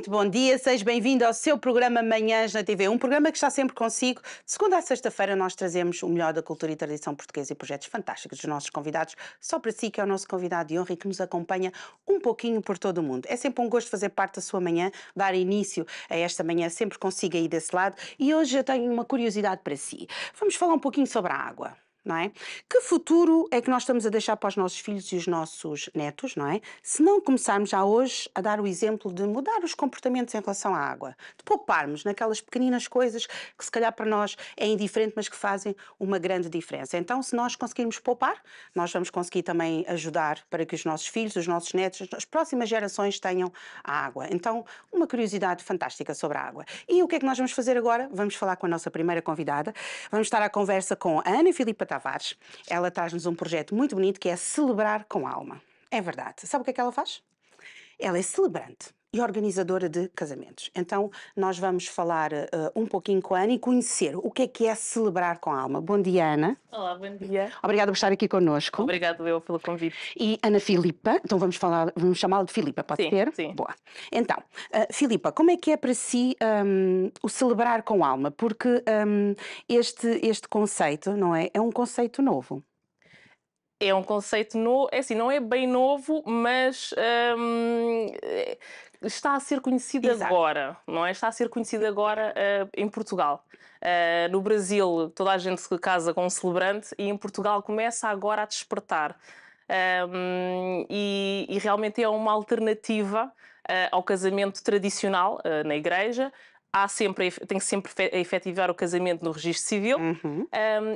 Muito bom dia, seja bem-vindo ao seu programa Manhãs na TV, um programa que está sempre consigo. De segunda a sexta-feira nós trazemos o melhor da cultura e tradição portuguesa e projetos fantásticos dos nossos convidados, só para si que é o nosso convidado de honra e que nos acompanha um pouquinho por todo o mundo. É sempre um gosto fazer parte da sua manhã, dar início a esta manhã sempre consigo aí desse lado e hoje eu tenho uma curiosidade para si. Vamos falar um pouquinho sobre a água não é? Que futuro é que nós estamos a deixar para os nossos filhos e os nossos netos, não é? Se não começarmos já hoje a dar o exemplo de mudar os comportamentos em relação à água, de pouparmos naquelas pequeninas coisas que se calhar para nós é indiferente, mas que fazem uma grande diferença. Então, se nós conseguirmos poupar, nós vamos conseguir também ajudar para que os nossos filhos, os nossos netos, as próximas gerações tenham a água. Então, uma curiosidade fantástica sobre a água. E o que é que nós vamos fazer agora? Vamos falar com a nossa primeira convidada. Vamos estar à conversa com a Ana Filipa Tavares, ela traz-nos um projeto muito bonito que é Celebrar com Alma. É verdade. Sabe o que é que ela faz? Ela é celebrante e organizadora de casamentos. Então, nós vamos falar uh, um pouquinho com a Ana e conhecer o que é que é celebrar com a alma. Bom dia, Ana. Olá, bom dia. Obrigada por estar aqui connosco. Obrigado eu pelo convite. E Ana Filipa, então vamos falar, vamos chamá-la de Filipa, pode sim, ser? Sim. Boa. Então, uh, Filipa, como é que é para si um, ehm, o celebrar com alma? Porque um, ehm, este este conceito, não é? É um conceito novo. É um conceito novo, é assim, não é bem novo, mas hum, eh, está a ser conhecido Exato. agora, não é? Está a ser conhecido agora uh, em Portugal. Uh, no Brasil, toda a gente se casa com um celebrante e em Portugal começa agora a despertar. Um, e, e, realmente é uma alternativa uh, ao casamento tradicional uh, na igreja, há sempre, tem que sempre a efetivar o casamento no registro civil uhum. um,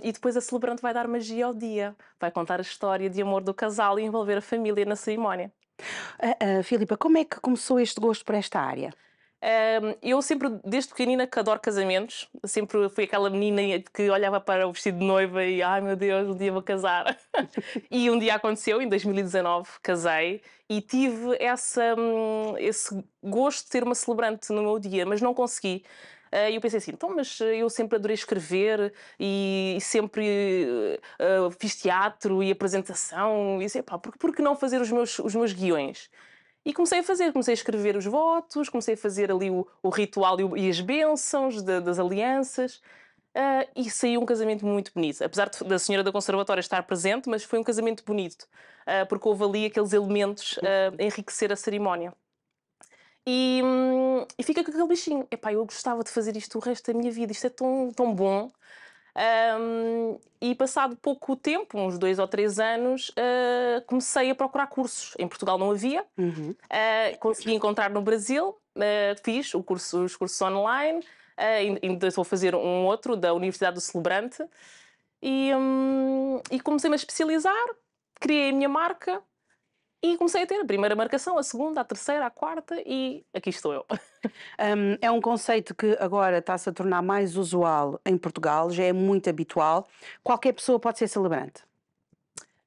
e depois a celebrante vai dar magia ao dia, vai contar a história de amor do casal e envolver a família na cerimónia. Uh, uh, Filipa, como é que começou este gosto por esta área? eu sempre, desde pequenina, que adoro casamentos, sempre fui aquela menina que olhava para o vestido de noiva e, ai meu Deus, um dia vou casar. e um dia aconteceu, em 2019, casei e tive essa, hum, esse gosto de ter uma celebrante no meu dia, mas não consegui. E ah, eu pensei assim, então, mas eu sempre adorei escrever e, sempre uh, fiz teatro e apresentação. E disse, pá, por, por que não fazer os meus, os meus guiões? E comecei a fazer, comecei a escrever os votos, comecei a fazer ali o, o ritual e, o, e, as bênçãos de, das alianças. Uh, e saiu um casamento muito bonito. Apesar de, da senhora da conservatória estar presente, mas foi um casamento bonito, uh, porque houve ali aqueles elementos uh, a enriquecer a cerimónia. E, hum, e fica com aquele bichinho: epá, eu gostava de fazer isto o resto da minha vida, isto é tão, tão bom. Um, e passado pouco tempo, uns dois ou três anos, uh, comecei a procurar cursos. Em Portugal não havia. Uhum. Uh, consegui encontrar no Brasil, uh, fiz curso, os cursos online. ainda estou a fazer um outro da Universidade do Celebrante. E, um, e comecei-me a especializar, criei a minha marca, e comecei a ter a primeira marcação, a segunda, a terceira, a quarta e aqui estou eu. Um, é um conceito que agora está-se a tornar mais usual em Portugal, já é muito habitual. Qualquer pessoa pode ser celebrante.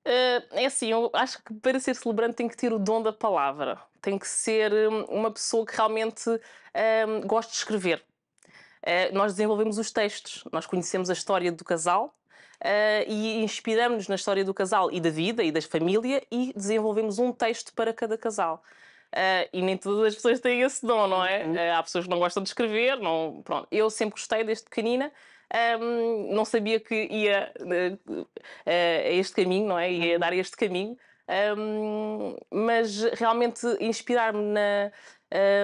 Uh, é assim, eu acho que para ser celebrante tem que ter o dom da palavra, tem que ser hum, uma pessoa que realmente um, gosta de escrever. Uh, nós desenvolvemos os textos, nós conhecemos a história do casal, ah, e inspiramos-nos na história do casal e da vida e da família e desenvolvemos um texto para cada casal. Uh, e nem todas as pessoas têm esse dom, não é? Uh, há pessoas que não gostam de escrever, não... pronto. Eu sempre gostei desde pequenina. Um, não sabia que ia uh, uh, este caminho, não é? Ia uhum. dar este caminho. Um, mas realmente inspirar-me na,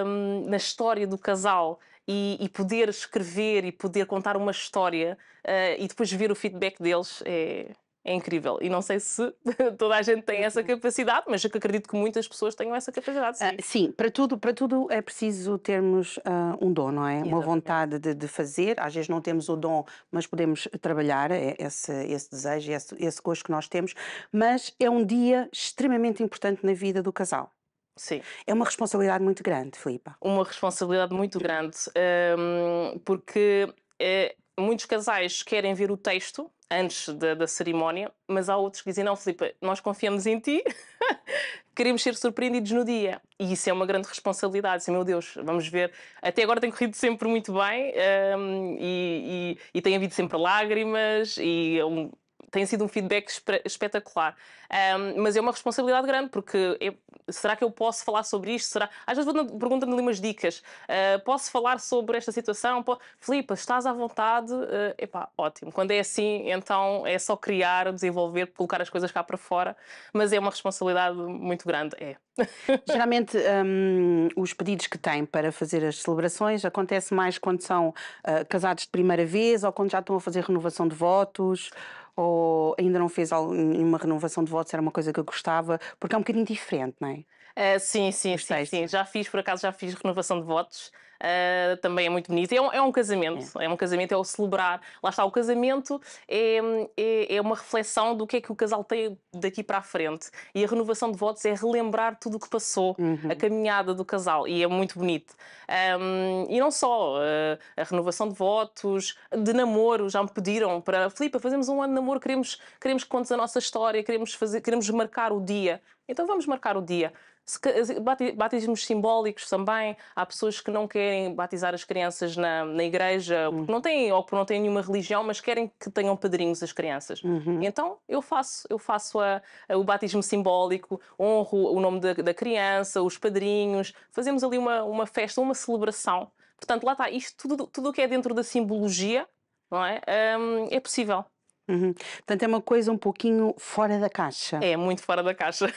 um, na história do casal e, e, poder escrever e poder contar uma história uh, e depois ver o feedback deles é, é incrível. E não sei se toda a gente tem essa uhum. capacidade, mas eu acredito que muitas pessoas tenham essa capacidade. Sim, uh, sim para, tudo, para tudo é preciso termos uh, um dom, não é? Uma vontade de, de, fazer. Às vezes não temos o dom, mas podemos trabalhar é, esse, esse desejo, esse, esse gosto que nós temos. Mas é um dia extremamente importante na vida do casal. Sim. É uma responsabilidade muito grande, Filipa. Uma responsabilidade muito grande, um, ehm, porque eh, muitos casais querem ver o texto antes da, da, cerimónia, mas há outros que dizem: Não, Filipa, nós confiamos em ti, queremos ser surpreendidos no dia. E isso é uma grande responsabilidade. Assim, meu Deus, vamos ver. Até agora tem corrido sempre muito bem um, ehm, e, e, e tem havido sempre lágrimas e um, tem sido um feedback espetacular. Um, mas é uma responsabilidade grande, porque será que eu posso falar sobre isto? Será... Às vezes perguntam-me umas dicas. Uh, posso falar sobre esta situação? Filipe, Filipa, estás à vontade? Uh, epá, ótimo. Quando é assim, então é só criar, desenvolver, colocar as coisas cá para fora, mas é uma responsabilidade muito grande, é. Geralmente um, os pedidos que têm para fazer as celebrações acontece mais quando são uh, casados de primeira vez ou quando já estão a fazer renovação de votos ou ainda não fez uma renovação de votos, era uma coisa que eu gostava, porque é um bocadinho diferente, não é? Uh, sim, sim, sim, sim, Já fiz, por acaso, já fiz renovação de votos uh, também é muito bonito. É um, é um casamento, é. é. um casamento, é o celebrar. Lá está, o casamento é, é, é, uma reflexão do que é que o casal tem daqui para a frente. E a renovação de votos é relembrar tudo o que passou, uhum. a caminhada do casal, e é muito bonito. Um, e não só, uh, a renovação de votos, de namoro, já me pediram para, Filipe, fazemos um ano de namoro, queremos, queremos que contes a nossa história, queremos, fazer, queremos marcar o dia. Então vamos marcar o dia batismos simbólicos também. Há pessoas que não querem batizar as crianças na, na igreja, porque hum. não têm, ou porque não têm nenhuma religião, mas querem que tenham padrinhos as crianças. Uhum. Então eu faço, eu faço a, a, o batismo simbólico, honro o nome da, da criança, os padrinhos, fazemos ali uma, uma festa, uma celebração. Portanto, lá está, isto tudo, tudo o que é dentro da simbologia não é? Um, é possível. Uhum. Portanto, é uma coisa um pouquinho fora da caixa. É, muito fora da caixa.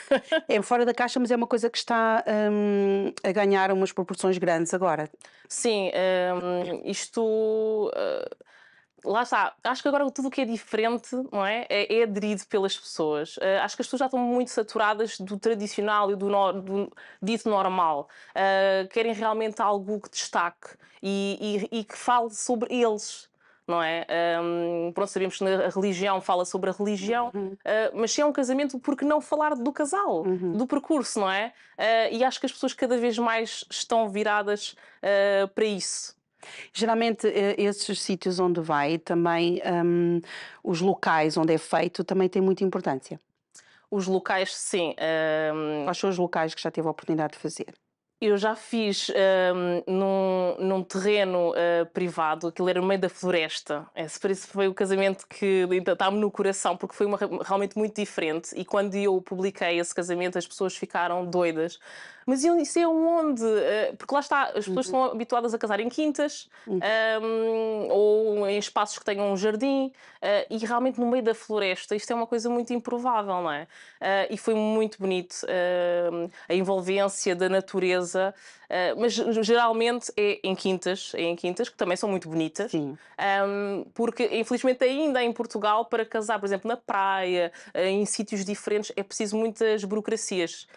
é fora da caixa, mas é uma coisa que está um, a ganhar umas proporções grandes agora. Sim, um, isto. Uh lá está, acho que agora tudo o que é diferente não é? É, é aderido pelas pessoas. Uh, acho que as pessoas já estão muito saturadas do tradicional e do, no, do dito normal. Uh, querem realmente algo que destaque e, e, e que fale sobre eles não é? Um, pronto, sabemos que na religião fala sobre a religião, uhum. uh, mas se é um casamento, por que não falar do casal, uhum. do percurso, não é? Uh, e acho que as pessoas cada vez mais estão viradas uh, para isso. Geralmente eh, esses sítios onde vai, também um, os locais onde é feito, também têm muita importância. Os locais, sim. Um... Quais são os locais que já teve a oportunidade de fazer? Eu já fiz um, num, num, terreno uh, privado, aquilo era no meio da floresta. Esse, é, foi o casamento que então, está-me no coração, porque foi uma, realmente muito diferente. E quando eu publiquei esse casamento, as pessoas ficaram doidas mas isso é onde? Eh, porque lá está, as pessoas uhum. estão habituadas a casar em quintas um, uhum. ou em espaços que tenham um jardim uh, e realmente no meio da floresta isto é uma coisa muito improvável, não é? Uh, e foi muito bonito uh, a envolvência da natureza ah, mas geralmente é em quintas, é em quintas, que também são muito bonitas. Sim. Um, porque infelizmente ainda em Portugal, para casar, por exemplo, na praia, ah, em sítios diferentes, é preciso muitas burocracias.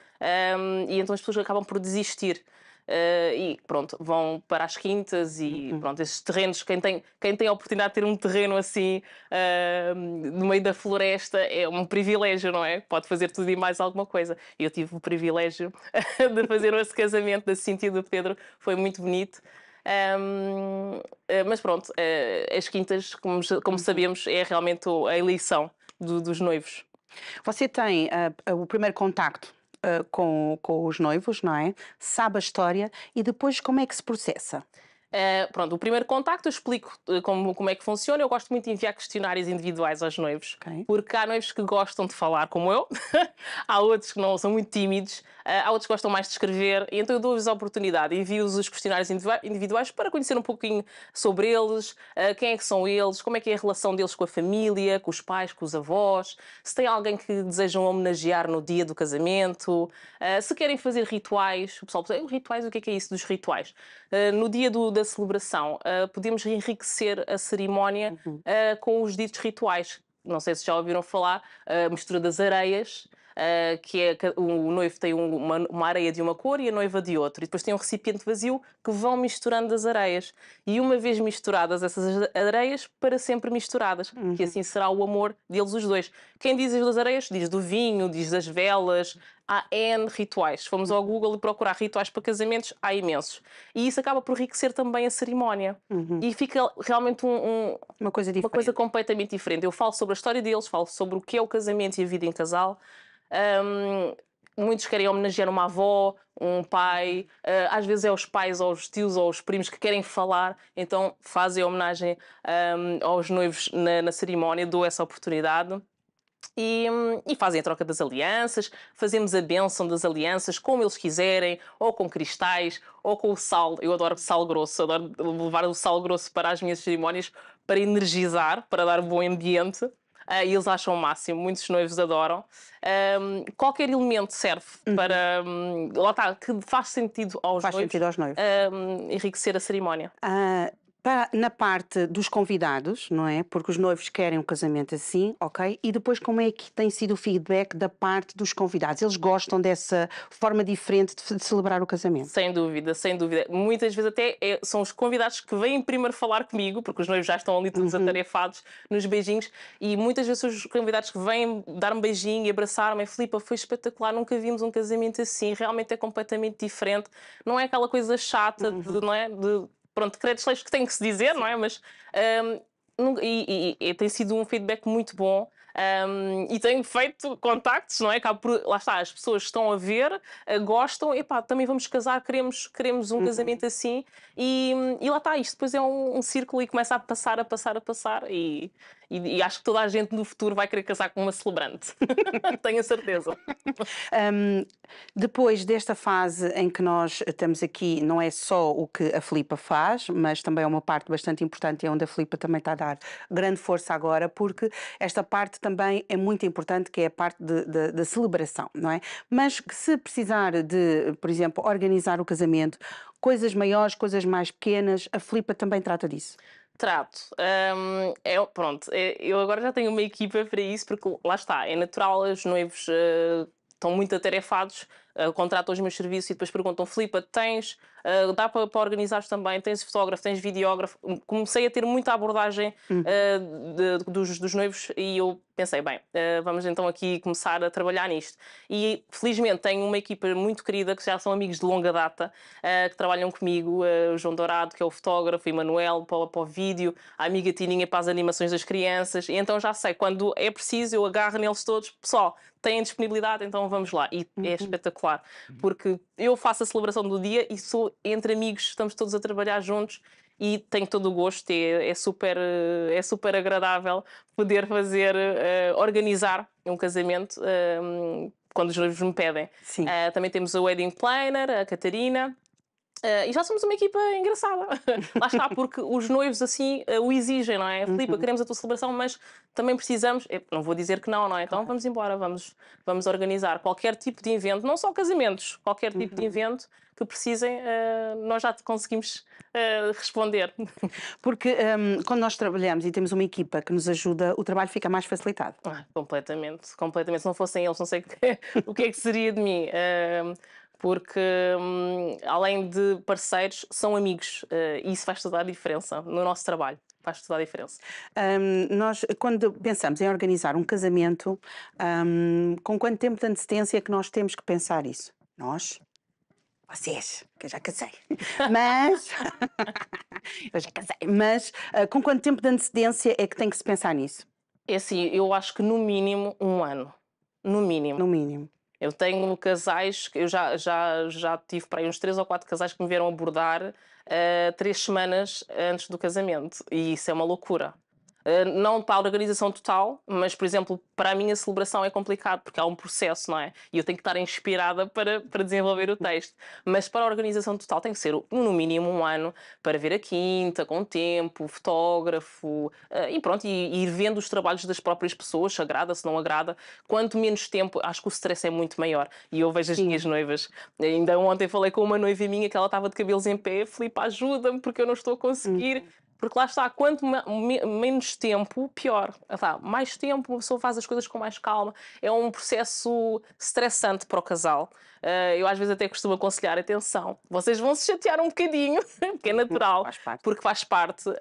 Um, e então as pessoas acabam por desistir uh, e pronto, vão para as quintas e uhum. pronto, esses terrenos, quem tem, quem tem a oportunidade de ter um terreno assim uh, no meio da floresta é um privilégio, não é? Pode fazer tudo e mais alguma coisa. Eu tive o privilégio de fazer esse casamento nesse sentido do Pedro, foi muito bonito. Um, eh, mas pronto, as quintas, como, como uhum. sabemos, é realmente a eleição do, dos noivos. Você tem uh, o primeiro contacto ah, com, com os noivos, não é? Sabe a história e depois como é que se processa? Uh, pronto, o primeiro contacto eu explico eh, como, como é que funciona. Eu gosto muito de enviar questionários individuais aos noivos, okay. porque há noivos que gostam de falar, como eu, há outros que não são muito tímidos, eh, há outros que gostam mais de escrever, e então eu dou vos a oportunidade, envio-os os questionários individuais para conhecer um pouquinho sobre eles, quem é que são eles, como é que é a relação deles com a família, com os pais, com os avós, se tem alguém que desejam homenagear no dia do casamento, se querem fazer rituais, o pessoal pensa, rituais, o que é, que é isso dos rituais? Eh, no dia do, da celebração, eh, podemos enriquecer a cerimónia uhum. Eh, com os ditos rituais não sei se já ouviram falar, a mistura das areias, eh, que é o noivo tem uma, uma, areia de uma cor e a noiva de outra, e depois tem um recipiente vazio que vão misturando as areias. E uma vez misturadas essas areias, para sempre misturadas, uhum. que assim será o amor deles os dois. Quem diz as duas areias diz do vinho, diz das velas, há N rituais. Fomos ao Google e procurar rituais para casamentos, há imensos. E isso acaba por enriquecer também a cerimónia. Uhum. E fica realmente um, um, uma, coisa diferente. uma coisa completamente diferente. Eu falo sobre a história deles, falo sobre o que é o casamento e a vida em casal. Um, muitos querem homenagear uma avó, um pai, uh, às vezes é os pais ou os tios ou os primos que querem falar, então fazem homenagem um, aos noivos na, na cerimónia, dou essa oportunidade. E, e, fazem a troca das alianças, fazemos a bênção das alianças como eles quiserem, ou com cristais, ou com o sal. Eu adoro sal grosso, adoro levar o sal grosso para as minhas cerimónias para energizar, para dar um bom ambiente uh, ah, e eles acham o máximo, muitos noivos adoram. Um, qualquer elemento serve uhum. para. Um, lá está, que faz sentido aos faz noivos. Faz sentido aos noivos. Um, enriquecer a cerimónia. Uh, para, na parte dos convidados, não é? Porque os noivos querem um casamento assim, ok? E depois, como é que tem sido o feedback da parte dos convidados? Eles gostam dessa forma diferente de, de celebrar o casamento? Sem dúvida, sem dúvida. Muitas vezes até é, são os convidados que vêm primeiro falar comigo, porque os noivos já estão ali todos uhum. atarefados nos beijinhos, e muitas vezes são os convidados que vêm dar um beijinho e abraçar-me. Filipa, foi espetacular, nunca vimos um casamento assim, realmente é completamente diferente. Não é aquela coisa chata, uhum. de, não é? De, pronto, decretos-leis que têm que se dizer, não é? Mas, um, e, e, e, tem sido um feedback muito bom. Um, e tenho feito contactos, não é? Acabo por, lá está, as pessoas estão a ver, eh, gostam, epá, também vamos casar, queremos, queremos um uhum. casamento assim, e, hum, e, lá está, isto depois é um, um círculo e começa a passar, a passar, a passar, e e, e, acho que toda a gente no futuro vai querer casar com uma celebrante. Tenho a certeza. Um, depois desta fase em que nós estamos aqui, não é só o que a Filipa faz, mas também é uma parte bastante importante e é onde a Filipa também está a dar grande força agora, porque esta parte também é muito importante, que é a parte da celebração, não é? Mas que se precisar de, por exemplo, organizar o casamento, coisas maiores, coisas mais pequenas, a Filipa também trata disso. Trato. Um, é, pronto, é, eu agora já tenho uma equipa para isso, porque lá está, é natural, os noivos uh, estão muito atarefados, eh, contratam os meus serviços e depois perguntam: Filipa, tens, uh, dá para, para organizar também? Tens fotógrafo, tens videógrafo? Hum, comecei a ter muita abordagem uh, de, dos, dos noivos e eu pensei: bem, vamos então aqui começar a trabalhar nisto. E felizmente tenho uma equipa muito querida que já são amigos de longa data que trabalham comigo: o João Dourado, que é o fotógrafo, e Manuel para, para o vídeo, a amiga Tininha para as animações das crianças. E então já sei, quando é preciso, eu agarro neles todos, pessoal, têm disponibilidade, então vamos lá. E é uhum. é espetacular preocupar, porque eu faço a celebração do dia e sou entre amigos, estamos todos a trabalhar juntos e tenho todo o gosto, é, é super, eh, é super agradável poder fazer, uh, organizar um casamento ehm, quando os noivos me pedem. Uh, também temos a Wedding Planner, a Catarina, Uh, e já somos uma equipa engraçada. Lá está, porque os noivos assim uh, o exigem, não é? Uhum. Filipe, queremos a tua celebração, mas também precisamos. Eu eh, não vou dizer que não, não é? Então vamos embora, vamos, vamos organizar qualquer tipo de evento, não só casamentos, qualquer tipo de uhum. evento que precisem, uh, nós já conseguimos responder. Porque um, ehm, quando nós trabalhamos e temos uma equipa que nos ajuda, o trabalho fica mais facilitado. Ah, completamente, completamente. Se não fossem eles, não sei o que é, é que seria de mim. Ehm, porque hum, além de parceiros, são amigos eh, e isso faz toda a diferença no nosso trabalho. Faz toda a diferença. Um, nós, quando pensamos em organizar um casamento, um, com quanto tempo de antecedência é que nós temos que pensar isso? Nós? vocês, que eu já casei. Mas. eu já casei. Mas uh, com quanto tempo de antecedência é que tem que se pensar nisso? É assim, eu acho que no mínimo um ano. No mínimo. No mínimo. Eu tenho casais, eu já, já, já tive para aí uns três ou quatro casais que me vieram abordar uh, três semanas antes do casamento. E isso é uma loucura. Eh, não para a organização total, mas, por exemplo, para a minha celebração é complicado, porque há um processo, não é? E eu tenho que estar inspirada para, para desenvolver o texto. Mas para a organização total tem que ser, no mínimo, um ano para ver a quinta, com tempo, fotógrafo, eh, e pronto, e ir vendo os trabalhos das próprias pessoas, se agrada, se não agrada. Quanto menos tempo, acho que o stress é muito maior. E eu vejo as Sim. minhas noivas. Ainda ontem falei com uma noiva minha que ela estava de cabelos em pé, Filipe, ajuda-me, porque eu não estou a conseguir. Hum. Porque lá está, quanto menos tempo, pior. Tá, mais tempo, uma pessoa faz as coisas com mais calma. É um processo estressante para o casal. Uh, eu às vezes até costumo aconselhar, atenção, vocês vão se chatear um bocadinho, porque é natural, faz porque faz parte, uh,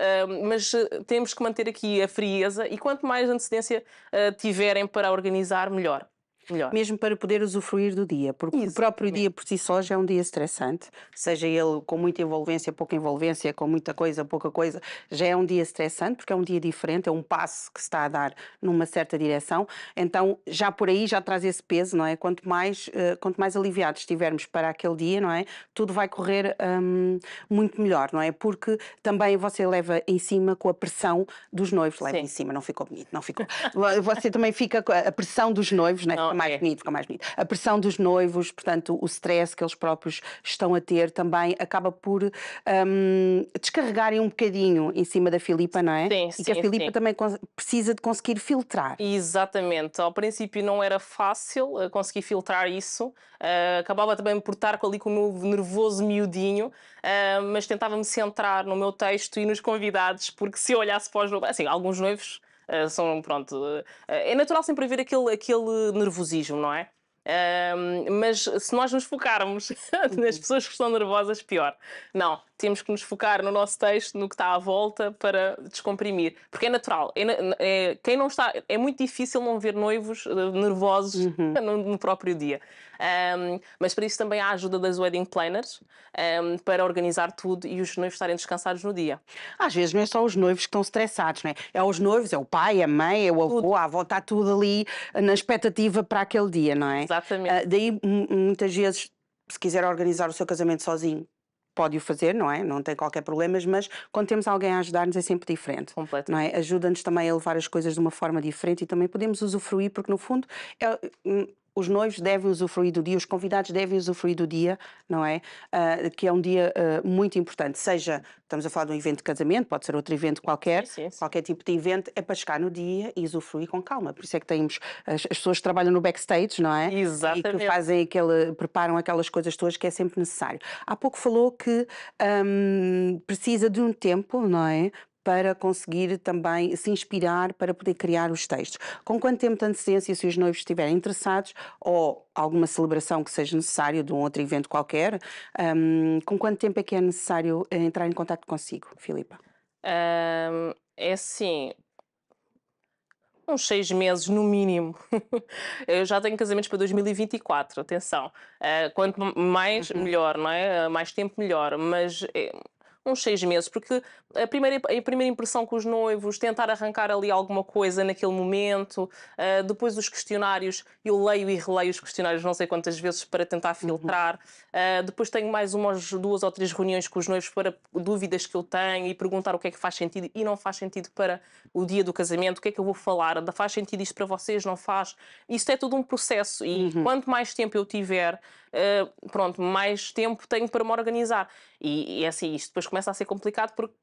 mas eh, temos que manter aqui a frieza e quanto mais antecedência uh, tiverem para organizar, melhor melhor. Mesmo para poder usufruir do dia, porque Isso, o próprio mesmo. dia por si só já é um dia estressante, seja ele com muita envolvência, pouca envolvência, com muita coisa, pouca coisa, já é um dia estressante, porque é um dia diferente, é um passo que se está a dar numa certa direção, então já por aí já traz esse peso, não é? Quanto mais, uh, quanto mais aliviados estivermos para aquele dia, não é? Tudo vai correr um, muito melhor, não é? Porque também você leva em cima com a pressão dos noivos, leva Sim. em cima, não ficou bonito, não ficou. você também fica com a pressão dos noivos, né? Não, é? mais é. bonito, fica mais bonito. A pressão dos noivos, portanto, o stress que eles próprios estão a ter também acaba por um, descarregarem um bocadinho em cima da Filipa, não é? Sim, sim. E que a Filipa também precisa de conseguir filtrar. Exatamente. Ao princípio não era fácil eh, conseguir filtrar isso. Uh, acabava também por estar ali com o meu nervoso miudinho, uh, mas tentava me centrar no meu texto e nos convidados, porque se eu olhasse para os noivos, assim, alguns noivos eh, são, pronto, eh, é natural sempre haver aquele, aquele nervosismo, não é? mas se nós nos focarmos nas uhum. pessoas que estão nervosas, pior. Não, temos que nos focar no nosso texto, no que está à volta, para descomprimir. Porque é natural. É, é quem não está, é muito difícil não ver noivos eh, nervosos uhum. no, no, próprio dia. Um, mas para isso também há a ajuda das wedding planners um, para organizar tudo e os noivos estarem descansados no dia. Às vezes não é só os noivos que estão estressados, não é? É os noivos, é o pai, a mãe, é o avô, a avó, está tudo ali na expectativa para aquele dia, não é? Exatamente. Uh, daí muitas vezes se quiser organizar o seu casamento sozinho, pode o fazer, não é? Não tem qualquer problema, mas quando temos alguém a ajudar-nos é sempre diferente. Completo. Não é? Ajuda-nos também a levar as coisas de uma forma diferente e também podemos usufruir, porque no fundo é, hum, os noivos devem usufruir do dia, os convidados devem usufruir do dia, não é? Uh, que é um dia uh, muito importante. Seja, estamos a falar de um evento de casamento, pode ser outro evento qualquer, sim, sim. qualquer tipo de evento, é para chegar no dia e usufruir com calma. Por isso é que temos as, as pessoas que trabalham no backstage, não é? Exatamente. E que fazem aquele, preparam aquelas coisas todas que é sempre necessário. Há pouco falou que um, precisa de um tempo, não é? para conseguir também se inspirar para poder criar os textos. Com quanto tempo de antecedência, se os noivos estiverem interessados, ou alguma celebração que seja necessário de um outro evento qualquer, um, com quanto tempo é que é necessário eh, entrar em contato consigo, Filipa? Um, é assim, uns seis meses no mínimo. eu já tenho casamentos para 2024, atenção. Uh, quanto mais, uhum. melhor, não é? Eh, mais tempo, melhor. Mas uns seis meses, porque a primeira, a primeira impressão com os noivos, tentar arrancar ali alguma coisa naquele momento, uh, depois os questionários, eu leio e releio os questionários não sei quantas vezes para tentar uhum. filtrar, uhum. uh, depois tenho mais umas duas ou três reuniões com os noivos para dúvidas que eu tenho e perguntar o que é que faz sentido e não faz sentido para o dia do casamento, o que é que eu vou falar, faz sentido isto para vocês, não faz? Isto é todo um processo e uhum. quanto mais tempo eu tiver ah, pronto, mais tempo tenho para me organizar. E, e é assim, isto depois começa a ser complicado porque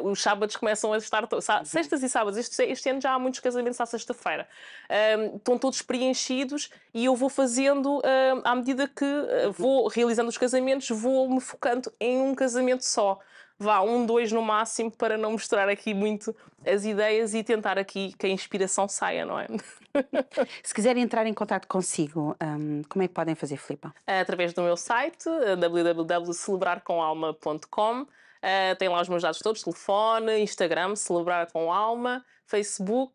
Uh, os sábados começam a estar. Uhum. Sextas e sábados. Este, este, ano já há muitos casamentos à sexta-feira. Uh, estão todos preenchidos e eu vou fazendo, uh, à medida que uhum. vou realizando os casamentos, vou me focando em um casamento só vá, um, dois no máximo, para não mostrar aqui muito as ideias e tentar aqui que a inspiração saia, não é? Se quiserem entrar em contato consigo, um, como é que podem fazer, Flipa? Através do meu site, eh, www.celebrarcomalma.com. Uh, tem lá os meus dados todos: telefone, Instagram, Celebrar com Alma, Facebook.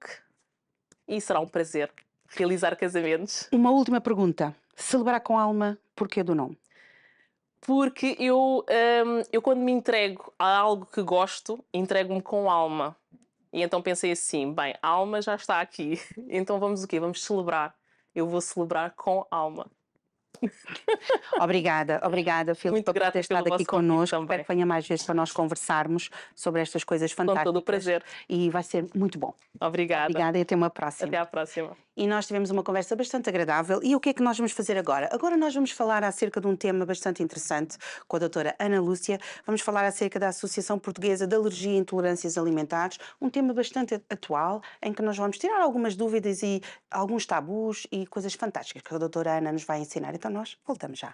E será um prazer realizar casamentos. Uma última pergunta: Celebrar com Alma, porquê do nome? porque eu, um, eu quando me entrego a algo que gosto, entrego-me com alma. E então pensei assim, bem, a alma já está aqui, então vamos o quê? Vamos celebrar. Eu vou celebrar com alma. obrigada, obrigada, Filipe, por ter estado aqui connosco. Espero que venha mais vezes para nós conversarmos sobre estas coisas fantásticas. Com todo o prazer. E vai ser muito bom. Obrigada. Obrigada e até uma próxima. Até à próxima e nós tivemos uma conversa bastante agradável. E o que é que nós vamos fazer agora? Agora nós vamos falar acerca de um tema bastante interessante com a doutora Ana Lúcia. Vamos falar acerca da Associação Portuguesa de Alergia e Intolerâncias Alimentares, um tema bastante atual em que nós vamos tirar algumas dúvidas e alguns tabus e coisas fantásticas que a doutora Ana nos vai ensinar. Então nós voltamos já.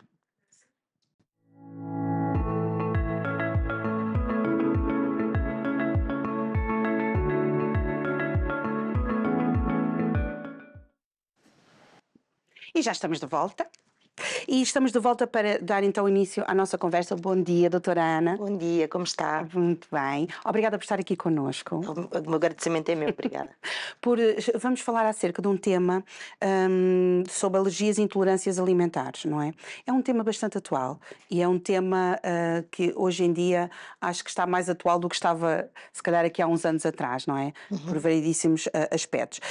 E já estamos de volta e estamos de volta para dar então início à nossa conversa. Bom dia, doutora Ana. Bom dia, como está? Muito bem. Obrigada por estar aqui conosco. O meu agradecimento é meu, obrigada. por, eh, vamos falar acerca de um tema um, sobre alergias e intolerâncias alimentares, não é? É um tema bastante atual e é um tema uh, que hoje em dia acho que está mais atual do que estava, se calhar, aqui há uns anos atrás, não é? Uhum. Por variedíssimos uh, aspectos.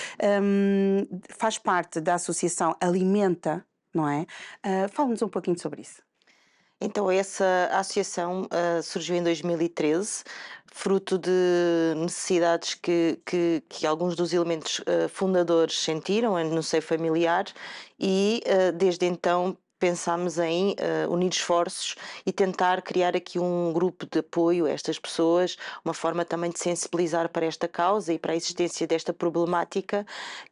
Um, faz parte da associação Alimenta não é? Uh, Fala-nos um pouquinho sobre isso. Então, essa associação uh, surgiu em 2013, fruto de necessidades que, que, que alguns dos elementos uh, fundadores sentiram no seio familiar, e uh, desde então pensámos em uh, unir esforços e tentar criar aqui um grupo de apoio a estas pessoas, uma forma também de sensibilizar para esta causa e para a existência desta problemática.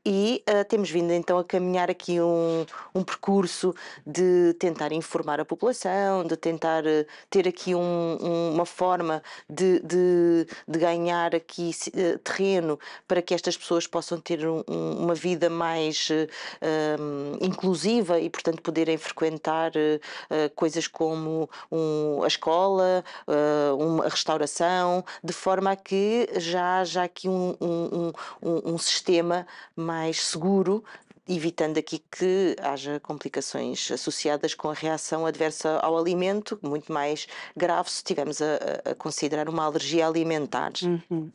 E uh, temos vindo então a caminhar aqui um, um percurso de tentar informar a população, de tentar uh, ter aqui um, um, uma forma de, de, de ganhar aqui terreno para que estas pessoas possam ter uma vida mais ehm, inclusiva e, portanto, poderem frequentar frequentar uh, coisas como um, a escola, uh, eh, uma restauração, de forma a que já haja aqui um, um, um sistema mais seguro evitando aqui que haja complicações associadas com a reação adversa ao alimento, muito mais grave se estivermos a, a, considerar uma alergia alimentar. Uhum.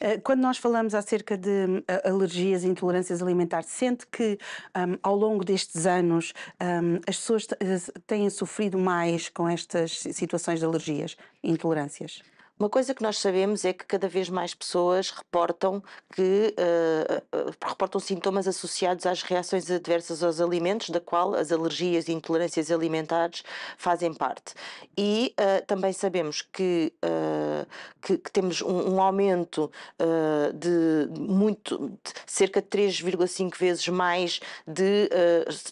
Eh, quando nós falamos acerca de hum, alergias e intolerâncias alimentares, sente que um, ao longo destes anos um, as pessoas eh, têm sofrido mais com estas situações de alergias e intolerâncias? Uma coisa que nós sabemos é que cada vez mais pessoas reportam que uh, reportam sintomas associados às reações adversas aos alimentos, da qual as alergias e intolerâncias alimentares fazem parte. E uh, também sabemos que, que, que, temos um, um aumento de muito de cerca de 3,5 vezes mais de,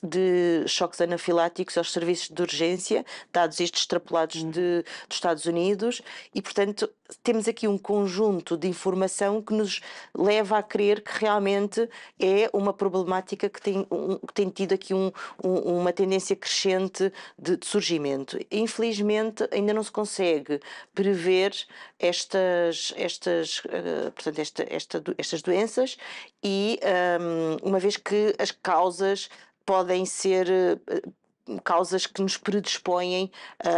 de choques anafiláticos aos serviços de urgência, dados estes extrapolados hum. de, dos Estados Unidos, e portanto Portanto, temos aqui um conjunto de informação que nos leva a crer que realmente é uma problemática que tem, um, que tem tido aqui um, um, uma tendência crescente de, de, surgimento. Infelizmente, ainda não se consegue prever estas, estas, uh, portanto, esta, esta, estas doenças e, ehm, uma vez que as causas podem ser eh, causas que nos predispõem a,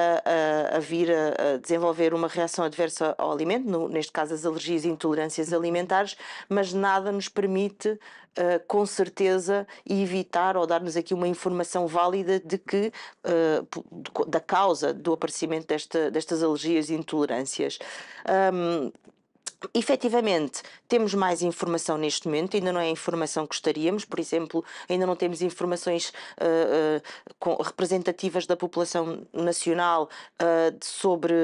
a, a vir a, a, desenvolver uma reação adversa ao alimento, no, neste caso as alergias e intolerâncias alimentares, mas nada nos permite uh, com certeza evitar ou dar-nos aqui uma informação válida de que uh, da causa do aparecimento desta, destas alergias e intolerâncias. Um, Efetivamente, temos mais informação neste momento, ainda não é a informação que gostaríamos, por exemplo, ainda não temos informações uh, uh, representativas da população nacional uh, sobre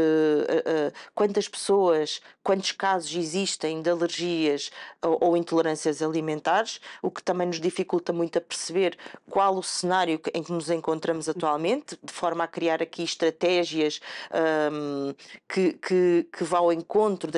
quantas pessoas, quantos casos existem de alergias ou, ou, intolerâncias alimentares, o que também nos dificulta muito a perceber qual o cenário em que nos encontramos atualmente, de forma a criar aqui estratégias um, ehm, que, que, que vão ao encontro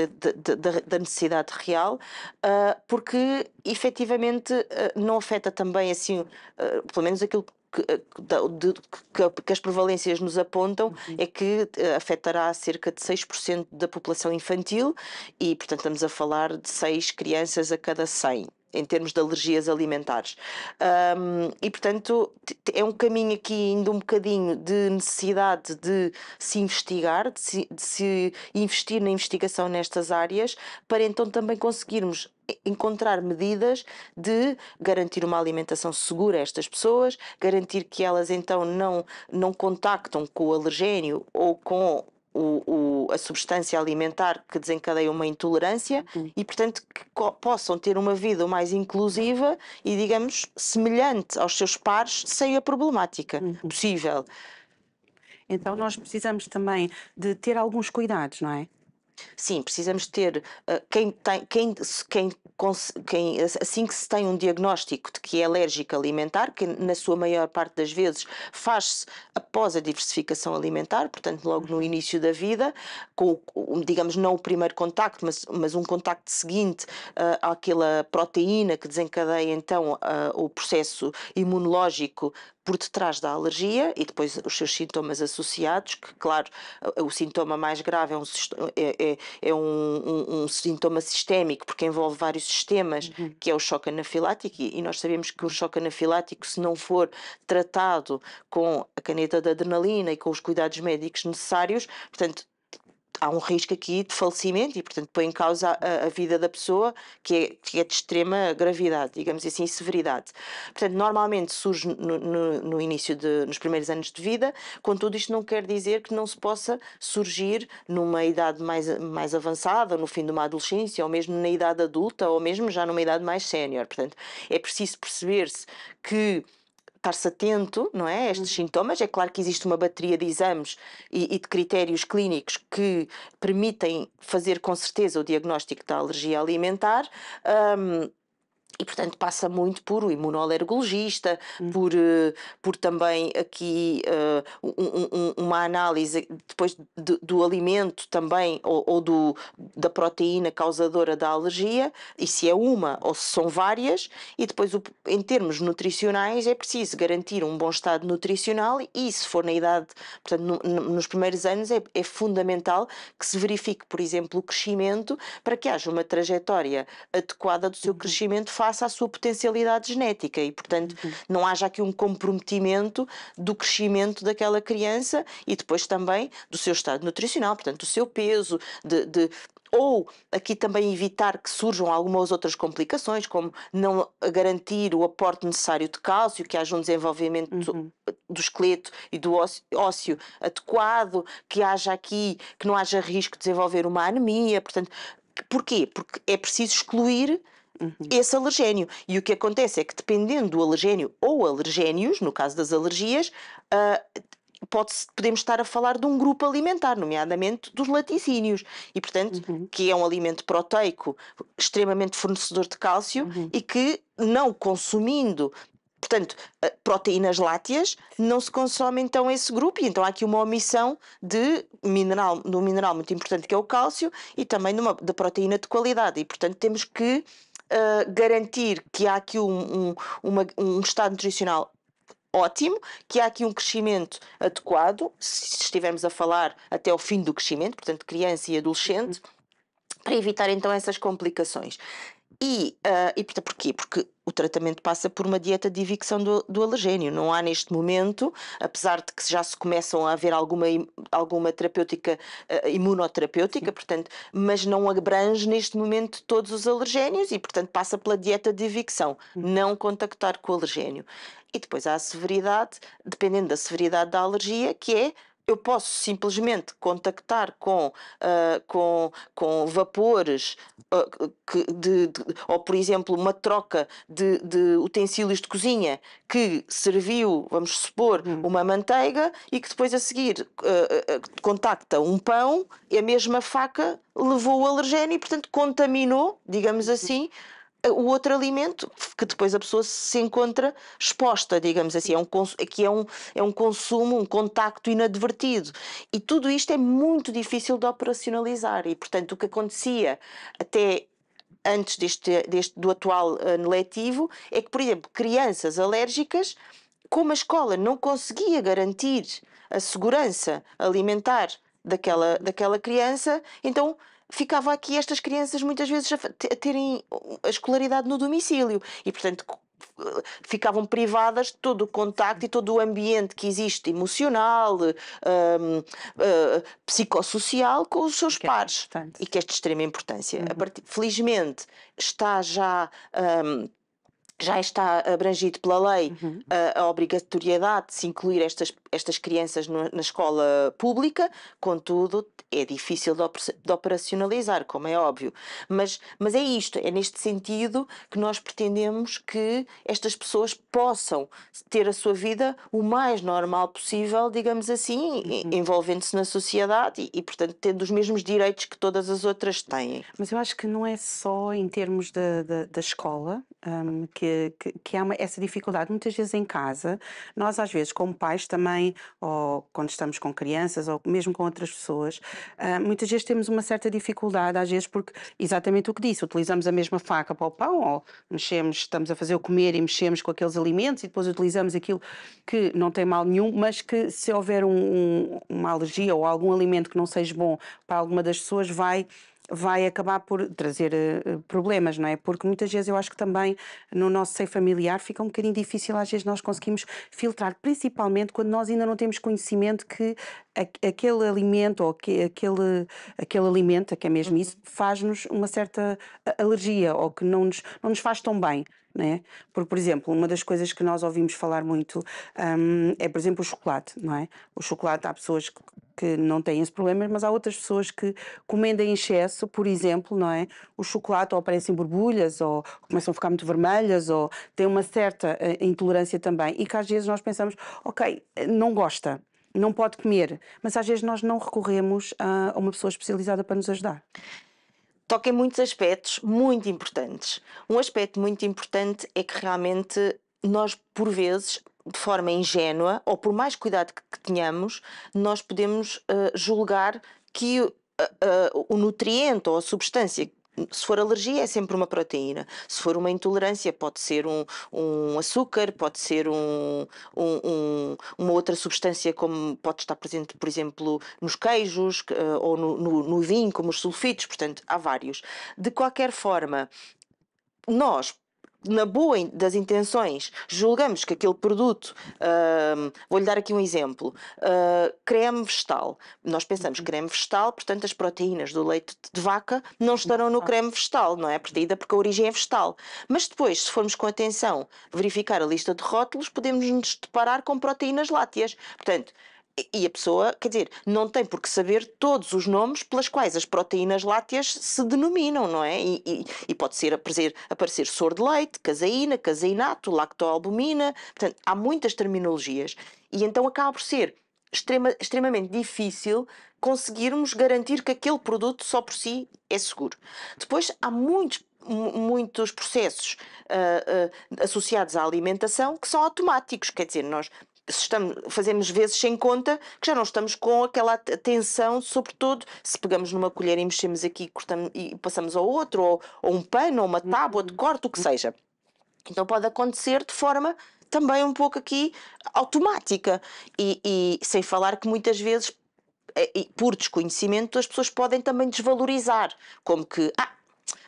da, da necessidade real, uh, porque efetivamente uh, não afeta também assim, ah, pelo menos aquilo que, que, que, as prevalências nos apontam uhum. é que afetará cerca de 6% da população infantil e, portanto, estamos a falar de 6 crianças a cada 100 em termos de alergias alimentares. Um, e, portanto, é um caminho aqui ainda um bocadinho de necessidade de se investigar, de se, de se investir na investigação nestas áreas, para então também conseguirmos encontrar medidas de garantir uma alimentação segura a estas pessoas, garantir que elas então não, não contactam com o alergênio ou com o, o, a substância alimentar que desencadeia uma intolerância uhum. e, portanto, que possam ter uma vida mais inclusiva e, digamos, semelhante aos seus pares sem a problemática uhum. possível. Então nós precisamos também de ter alguns cuidados, não é? Sim, precisamos ter uh, quem tem, quem, quem, quem, assim que se tem um diagnóstico de que é alérgico alimentar, que na sua maior parte das vezes faz-se após a diversificação alimentar, portanto logo no uhum. início da vida, com, digamos não o primeiro contacto, mas, mas um contacto seguinte uh, àquela proteína que desencadeia então uh, o processo imunológico por detrás da alergia e depois os seus sintomas associados, que, claro, o sintoma mais grave é um, é, é, é um, um, um sintoma sistémico, porque envolve vários sistemas, uhum. que é o choque anafilático, e, nós sabemos que o uhum. choque anafilático, se não for tratado com a caneta de adrenalina e com os cuidados médicos necessários, portanto, há um risco aqui de falecimento e, portanto, põe em causa a, a vida da pessoa, que é, que é, de extrema gravidade, digamos assim, severidade. Portanto, normalmente surge no, no, no, início, de, nos primeiros anos de vida, contudo, isto não quer dizer que não se possa surgir numa idade mais, mais avançada, no fim de uma adolescência, ou mesmo na idade adulta, ou mesmo já numa idade mais sénior. Portanto, é preciso perceber-se que estar-se atento não é, a estes uhum. sintomas. É claro que existe uma bateria de exames e, e de critérios clínicos que permitem fazer com certeza o diagnóstico da alergia alimentar. Um, e, portanto, passa muito por o imunoalergologista, hum. por, eh, por também aqui uh, um, um, uma análise depois do alimento também, ou, ou, do, da proteína causadora da alergia, e se é uma ou se são várias, e depois, o, em termos nutricionais, é preciso garantir um bom estado nutricional, e se for na idade, portanto, no, nos primeiros anos, é, é fundamental que se verifique, por exemplo, o crescimento, para que haja uma trajetória adequada do seu uhum. crescimento face à sua potencialidade genética e, portanto, uhum. não haja aqui um comprometimento do crescimento daquela criança e depois também do seu estado nutricional, portanto, do seu peso, de, de ou aqui também evitar que surjam algumas outras complicações, como não garantir o aporte necessário de cálcio, que haja um desenvolvimento uhum. do esqueleto e do ósseo adequado, que haja aqui, que não haja risco de desenvolver uma anemia, portanto, porquê? Porque é preciso excluir uhum. esse alergénio. E o que acontece é que, dependendo do alergénio ou alergénios, no caso das alergias, uh, ah, Pode podemos estar a falar de um grupo alimentar, nomeadamente dos laticínios, e portanto, uhum. que é um alimento proteico extremamente fornecedor de cálcio uhum. e que, não consumindo portanto, ah, proteínas lácteas, não se consome então esse grupo, e então há aqui uma omissão de mineral, de um mineral muito importante que é o cálcio e também de, uma, de proteína de qualidade, e portanto temos que garantir que há aqui um, um, uma, um estado nutricional ótimo, que há aqui um crescimento adequado, se estivermos a falar até o fim do crescimento, portanto, criança e adolescente. Uhum. Para evitar então essas complicações. E, uh, e portanto, porquê? Porque o tratamento passa por uma dieta de evicção do, do alergênio. Não há neste momento, apesar de que já se começam a haver alguma, alguma terapêutica uh, imunoterapêutica, Sim. portanto, mas não abrange neste momento todos os alergénios e, portanto, passa pela dieta de evicção, Sim. Hum. não contactar com o alergênio. E depois há a severidade, dependendo da severidade da alergia, que é eu posso simplesmente contactar com, uh, com, com vapores uh, que de, de, ou, por exemplo, uma troca de, de, utensílios de cozinha que serviu, vamos supor, hum. uma manteiga e que depois a seguir uh, contacta um pão e a mesma faca levou o alergénio e, portanto, contaminou, digamos assim, o outro alimento que depois a pessoa se encontra exposta, digamos assim, é um, aqui é um, é um consumo, um contacto inadvertido. E tudo isto é muito difícil de operacionalizar. E, portanto, o que acontecia até antes deste, deste do atual ano eh, letivo é que, por exemplo, crianças alérgicas, como a escola não conseguia garantir a segurança alimentar daquela, daquela criança, então ficava aqui estas crianças muitas vezes a terem a escolaridade no domicílio e, portanto, eh, ficavam privadas de todo o contacto e todo o ambiente que existe emocional, um, ehm, uh, eh, psicossocial com os seus que é pares é e que é de extrema importância. Uhum. Partir, felizmente está já um, ehm, já está abrangido pela lei uhum. a, a, obrigatoriedade de se incluir estas, estas crianças no, na escola pública, contudo, é difícil de, op de, operacionalizar, como é óbvio. Mas, mas é isto, é neste sentido que nós pretendemos que estas pessoas possam ter a sua vida o mais normal possível, digamos assim, uhum. envolvendo-se na sociedade e, e, portanto, tendo os mesmos direitos que todas as outras têm. Mas eu acho que não é só em termos da, da, da escola, um, que, que, que, há uma, essa dificuldade. Muitas vezes em casa, nós às vezes como pais também, ou quando estamos com crianças, ou mesmo com outras pessoas, uh, muitas vezes temos uma certa dificuldade, às vezes porque, exatamente o que disse, utilizamos a mesma faca para o pão, ou mexemos, estamos a fazer o comer e mexemos com aqueles alimentos e depois utilizamos aquilo que não tem mal nenhum, mas que se houver um, um, uma alergia ou algum alimento que não seja bom para alguma das pessoas, vai vai acabar por trazer eh, eh, problemas, não é? Porque muitas vezes eu acho que também no nosso seio familiar fica um bocadinho difícil às vezes nós conseguimos filtrar, principalmente quando nós ainda não temos conhecimento que aquele alimento ou aquele, aquele alimento, que é mesmo uhum. isso, faz-nos uma certa alergia ou que não nos, não nos faz tão bem. É? Porque, por exemplo, uma das coisas que nós ouvimos falar muito um, é, por exemplo, o chocolate, não é? O chocolate, há pessoas que, que não têm esse problema, mas há outras pessoas que comendem em excesso, por exemplo, não é? O chocolate ou aparecem borbulhas, ou começam a ficar muito vermelhas, ou têm uma certa eh, intolerância também, e que às vezes nós pensamos, ok, eh, não gosta, não pode comer. Mas às vezes nós não recorremos a uma pessoa especializada para nos ajudar toca em muitos aspectos muito importantes. Um aspecto muito importante é que realmente nós, por vezes, de forma ingênua, ou por mais cuidado que, tenhamos, nós podemos uh, julgar que uh, uh, o nutriente ou a substância se for alergia, é sempre uma proteína. Se for uma intolerância, pode ser um, um açúcar, pode ser um, um, uma outra substância, como pode estar presente, por exemplo, nos queijos eh, ou no, no, no vinho, como os sulfitos. Portanto, há vários. De qualquer forma, nós na boa das intenções, julgamos que aquele produto, hum, vou-lhe dar aqui um exemplo, uh, creme vegetal. Nós pensamos uhum. creme vegetal, portanto as proteínas do leite de vaca não uhum. estarão no creme vegetal, não é? Perdida porque a origem é vegetal. Mas depois, se formos com atenção verificar a lista de rótulos, podemos nos deparar com proteínas lácteas. Portanto, e a pessoa, quer dizer, não tem por que saber todos os nomes pelas quais as proteínas lácteas se denominam, não é? E, e, e pode ser aparecer, aparecer soro de leite, caseína, caseinato, lactoalbumina, portanto, há muitas terminologias. E então acaba por ser extrema, extremamente difícil conseguirmos garantir que aquele produto só por si é seguro. Depois há muitos muitos processos uh, uh, associados à alimentação que são automáticos, quer dizer, nós estamos, fazemos vezes sem conta que já não estamos com aquela atenção, sobretudo se pegamos numa colher e mexemos aqui cortamos, e passamos ao outro, ou, ou um pano, ou uma tábua de uhum. corte, o que seja. Então pode acontecer de forma também um pouco aqui automática e, e sem falar que muitas vezes eh, por desconhecimento as pessoas podem também desvalorizar como que ah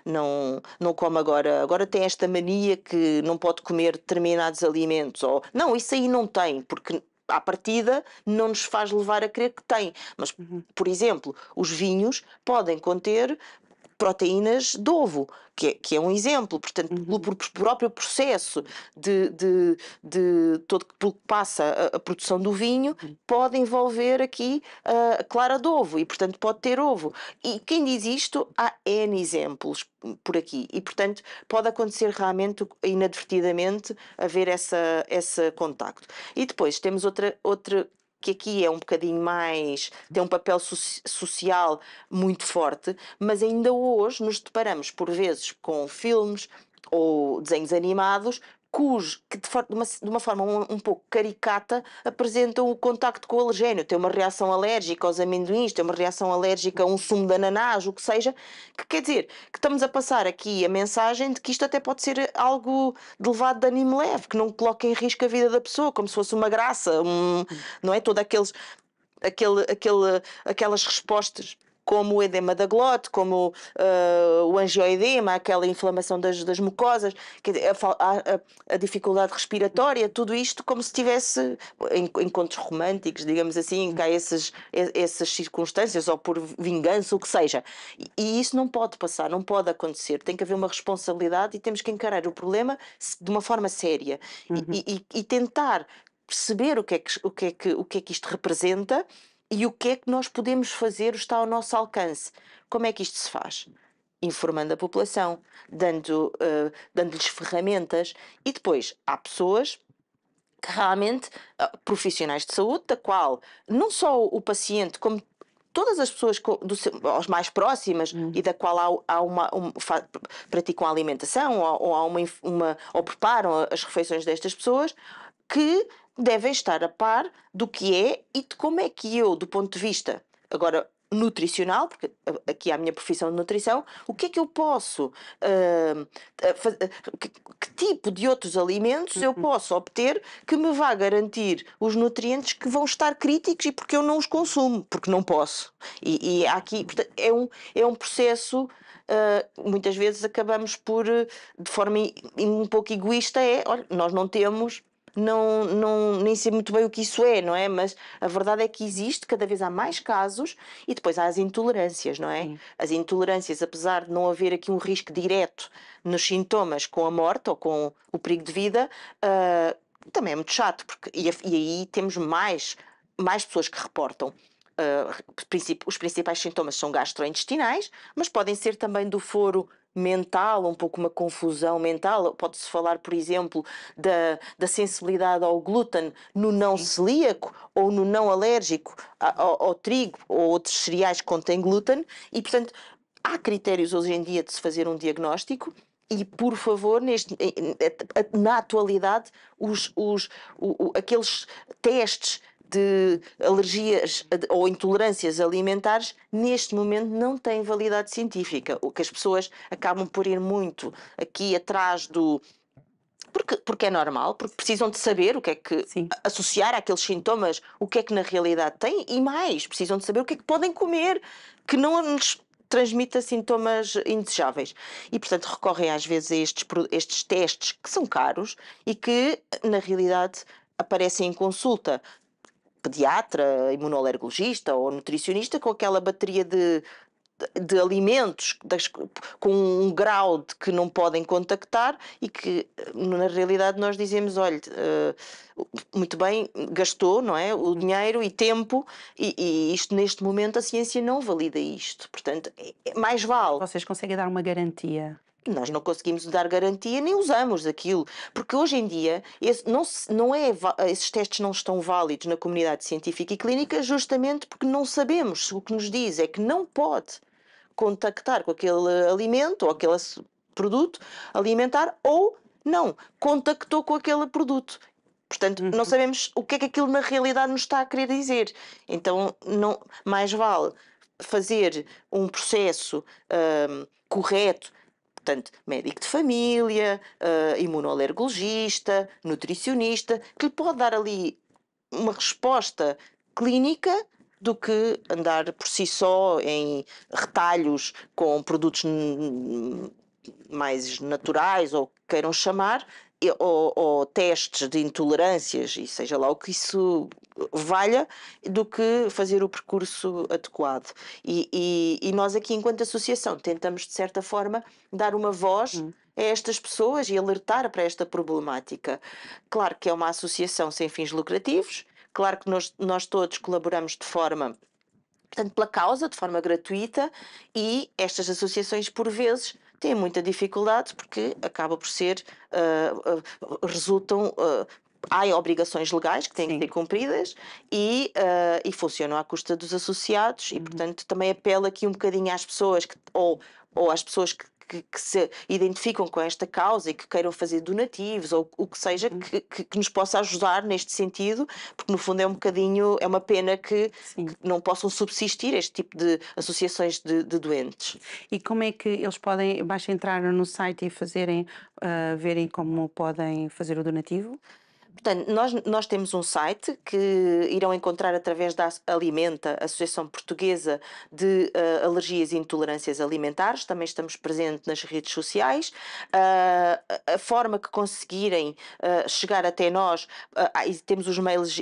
não, não come agora, agora tem esta mania que não pode comer determinados alimentos, ou não, isso aí não tem, porque à partida não nos faz levar a crer que tem. Mas, uhum. por exemplo, os vinhos podem conter proteínas de ovo, que é, que é um exemplo, portanto, pelo uhum. próprio processo de, de, de todo pelo que passa a, a, produção do vinho, uhum. pode envolver aqui uh, a clara de ovo e, portanto, pode ter ovo. E quem diz isto, há N exemplos por aqui e, portanto, pode acontecer realmente inadvertidamente haver essa, esse contacto. E depois temos outra, outra que aqui é um bocadinho mais, tem um papel so social muito forte, mas ainda hoje nos deparamos por vezes com filmes ou desenhos animados cujo, que de, forma, de uma, forma um, um, pouco caricata apresentam o contacto com o alergénio. Tem uma reação alérgica aos amendoins, tem uma reação alérgica a um sumo de ananás, o que seja. Que quer dizer que estamos a passar aqui a mensagem de que isto até pode ser algo de levado de ânimo leve, que não coloca em risco a vida da pessoa, como se fosse uma graça, um, não é? Todo aqueles, aquele, aquele, aquelas respostas como o edema da glote, como uh, o angioedema, aquela inflamação das, das mucosas, a, a, a, dificuldade respiratória, tudo isto como se tivesse encontros românticos, digamos assim, que há uhum. esses, essas circunstâncias, ou por vingança, o que seja. E, e isso não pode passar, não pode acontecer. Tem que haver uma responsabilidade e temos que encarar o problema de uma forma séria uhum. e, e, e tentar perceber o que é que, o que, é que, o que, é que isto representa e o que é que nós podemos fazer está ao nosso alcance. Como é que isto se faz? Informando a população, dando, uh, dando-lhes ferramentas e depois há pessoas que realmente, uh, profissionais de saúde, da qual não só o paciente, como todas as pessoas do, aos mais próximas hum. e da qual há, há uma, um, praticam a alimentação ou, ou, uma, uma, ou preparam as refeições destas pessoas, que devem estar a par do que é e de como é que eu, do ponto de vista agora nutricional, porque eh, aqui há a minha profissão de nutrição, o que é que eu posso, uh, que, que, tipo de outros alimentos eu uhum. posso obter que me vá garantir os nutrientes que vão estar críticos e porque eu não os consumo, porque não posso. E, e aqui portanto, é, um, é um processo Uh, muitas vezes acabamos por, de forma um pouco egoísta, é olha, nós não temos não, não, nem sei muito bem o que isso é, não é? Mas a verdade é que existe, cada vez há mais casos e depois há as intolerâncias, não é? Sim. As intolerâncias, apesar de não haver aqui um risco direto nos sintomas com a morte ou com o perigo de vida, uh, também é muito chato, porque, e, e aí temos mais, mais pessoas que reportam. Ah, os principais sintomas são gastrointestinais, mas podem ser também do foro mental, um pouco uma confusão mental. Pode-se falar, por exemplo, da, da sensibilidade ao glúten no não celíaco ou no não alérgico ao, ao trigo ou outros cereais que contêm glúten e, portanto, há critérios hoje em dia de se fazer um diagnóstico e por favor, neste, na atualidade, os, os, o, o, aqueles testes de alergias ou intolerâncias alimentares, neste momento não têm validade científica. O que as pessoas acabam por ir muito aqui atrás do, porque, porque é normal, porque precisam de saber o que é que Sim. associar àqueles sintomas, o que é que na realidade têm e mais, precisam de saber o que é que podem comer que não lhes transmita sintomas indesejáveis. E, portanto, recorrem às vezes a estes, estes testes que são caros e que, na realidade, aparecem em consulta pediatra, imunolergologista ou nutricionista com aquela bateria de, de alimentos das, com um grau de que não podem contactar e que na realidade nós dizemos olha uh, muito bem gastou não é o dinheiro e tempo e, e, isto neste momento a ciência não valida isto portanto é, é, mais vale vocês conseguem dar uma garantia nós não conseguimos dar garantia nem usamos aquilo, porque hoje em dia esse, não, não é, esses testes não estão válidos na comunidade científica e clínica justamente porque não sabemos. O que nos diz é que não pode contactar com aquele alimento ou aquele produto alimentar ou não, contactou com aquele produto. Portanto, não uhum. sabemos o que é que aquilo na realidade nos está a querer dizer. Então, não, mais vale fazer um processo um, correto portanto, médico de família, uh, imunoalergologista, nutricionista, que lhe pode dar ali uma resposta clínica do que andar por si só em retalhos com produtos mais naturais ou queiram chamar, ou, ou, testes de intolerâncias e seja lá o que isso valha, do que fazer o percurso adequado. E, e, e nós aqui, enquanto associação, tentamos, de certa forma, dar uma voz. Hum a estas pessoas e alertar para esta problemática. Claro que é uma associação sem fins lucrativos, claro que nós, nós todos colaboramos de forma, portanto, pela causa, de forma gratuita, e estas associações, por vezes, têm muita dificuldade porque acaba por ser, uh, uh, resultam uh, há obrigações legais que têm Sim. que ser cumpridas e, uh, e funcionam à custa dos associados e, uhum. portanto, também apelo aqui um bocadinho às pessoas que, ou, ou às pessoas que que, que, se identificam com esta causa e que queiram fazer donativos ou o que seja uhum. que, que, que, nos possa ajudar neste sentido, porque no fundo é um bocadinho, é uma pena que, não possam subsistir este tipo de associações de, de, doentes. E como é que eles podem, basta entrar no site e fazerem, uh, verem como podem fazer o donativo? Portanto, nós, nós temos um site que irão encontrar através da Alimenta, Associação Portuguesa de uh, Alergias e Intolerâncias Alimentares. Também estamos presentes nas redes sociais. Uh, a forma que conseguirem uh, chegar até nós, ah, temos os mails,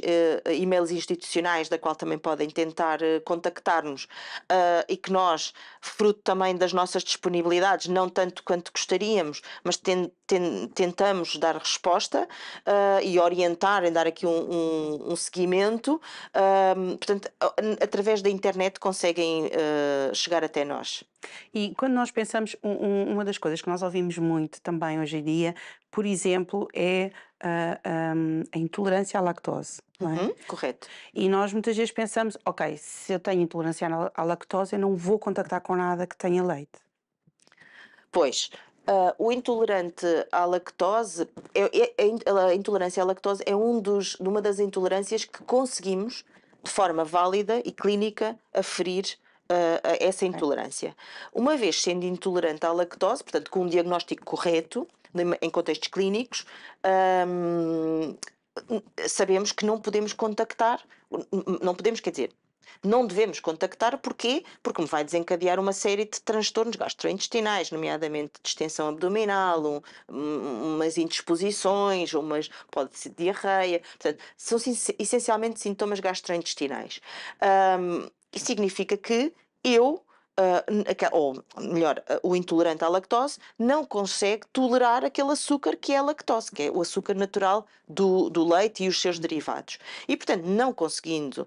e-mails institucionais, da qual também podem tentar contactar-nos e que nós, fruto também das nossas disponibilidades, não tanto quanto gostaríamos, mas ten, ten, tentamos dar resposta e orientar, em dar aqui um, um, um seguimento. Um, portanto, através da internet conseguem uh, chegar até nós. E quando nós pensamos, um, uma das coisas que nós ouvimos muito também hoje em dia, por exemplo, é ah, a intolerância à lactose. Não é? Uhum, correto. E nós muitas vezes pensamos, ok, se eu tenho intolerância à lactose, eu não vou contactar com nada que tenha leite. Pois, Uh, o intolerante à lactose, é, é, a intolerância à lactose é um dos, uma das intolerâncias que conseguimos, de forma válida e clínica, aferir uh, a essa intolerância. Uma vez sendo intolerante à lactose, portanto, com um diagnóstico correto, em contextos clínicos, um, sabemos que não podemos contactar, não podemos, quer dizer, não devemos contactar, porquê? Porque me vai desencadear uma série de transtornos gastrointestinais, nomeadamente distensão abdominal, um, umas indisposições, umas, pode ser diarreia, portanto, são essencialmente sintomas gastrointestinais. Um, isso significa que eu uh, ou melhor, ah, o intolerante à lactose não consegue tolerar aquele açúcar que é a lactose, que é o açúcar natural do, do leite e os seus derivados. E, portanto, não conseguindo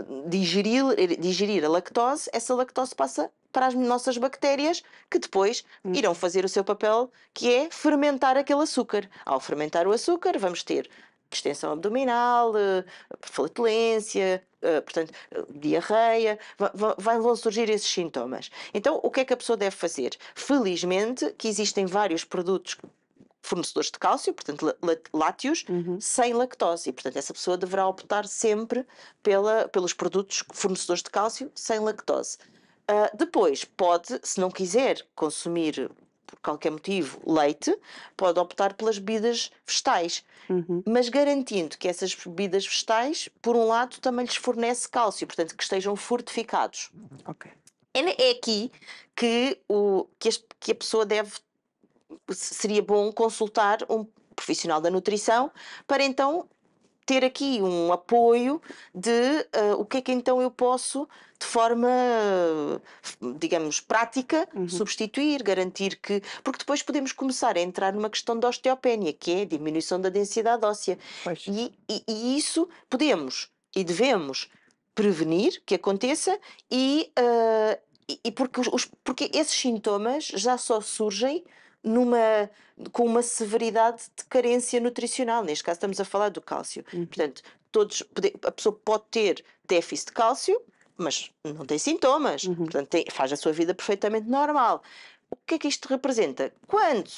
uh, digerir, eh, digerir a lactose, essa lactose passa para as nossas bactérias que depois hum. irão fazer o seu papel que é fermentar aquele açúcar. Ao fermentar o açúcar, vamos ter distensão abdominal, eh, flatulência, eh, portanto, eh, diarreia, vão surgir esses sintomas. Então, o que é que a pessoa deve fazer? Felizmente que existem vários produtos fornecedores de cálcio, portanto lácteos, uhum. sem lactose. E, portanto, essa pessoa deverá optar sempre pela, pelos produtos fornecedores de cálcio sem lactose. Uh, depois, pode, se não quiser consumir por qualquer motivo, leite, pode optar pelas bebidas vegetais, uhum. mas garantindo que essas bebidas vegetais, por um lado, também lhes fornece cálcio, portanto, que estejam fortificados. É, é aqui que, o, que, as, que a pessoa deve. Seria bom consultar um, profissional da nutrição para então ter aqui um apoio de uh, o que é que então eu posso, de forma, uh, digamos, prática, uhum. substituir, garantir que. Porque depois podemos começar a entrar numa questão da osteopenia, que é a diminuição da densidade óssea. E, e, e isso podemos e devemos prevenir que aconteça e, uh, e, porque, os, porque esses sintomas já só surgem numa, com uma severidade de carência nutricional. Neste caso, estamos a falar do cálcio. Uhum. Portanto, todos, a pessoa pode ter déficit de cálcio, mas não tem sintomas. Uhum. Portanto, tem, faz a sua vida perfeitamente normal. O que é que isto representa? Quando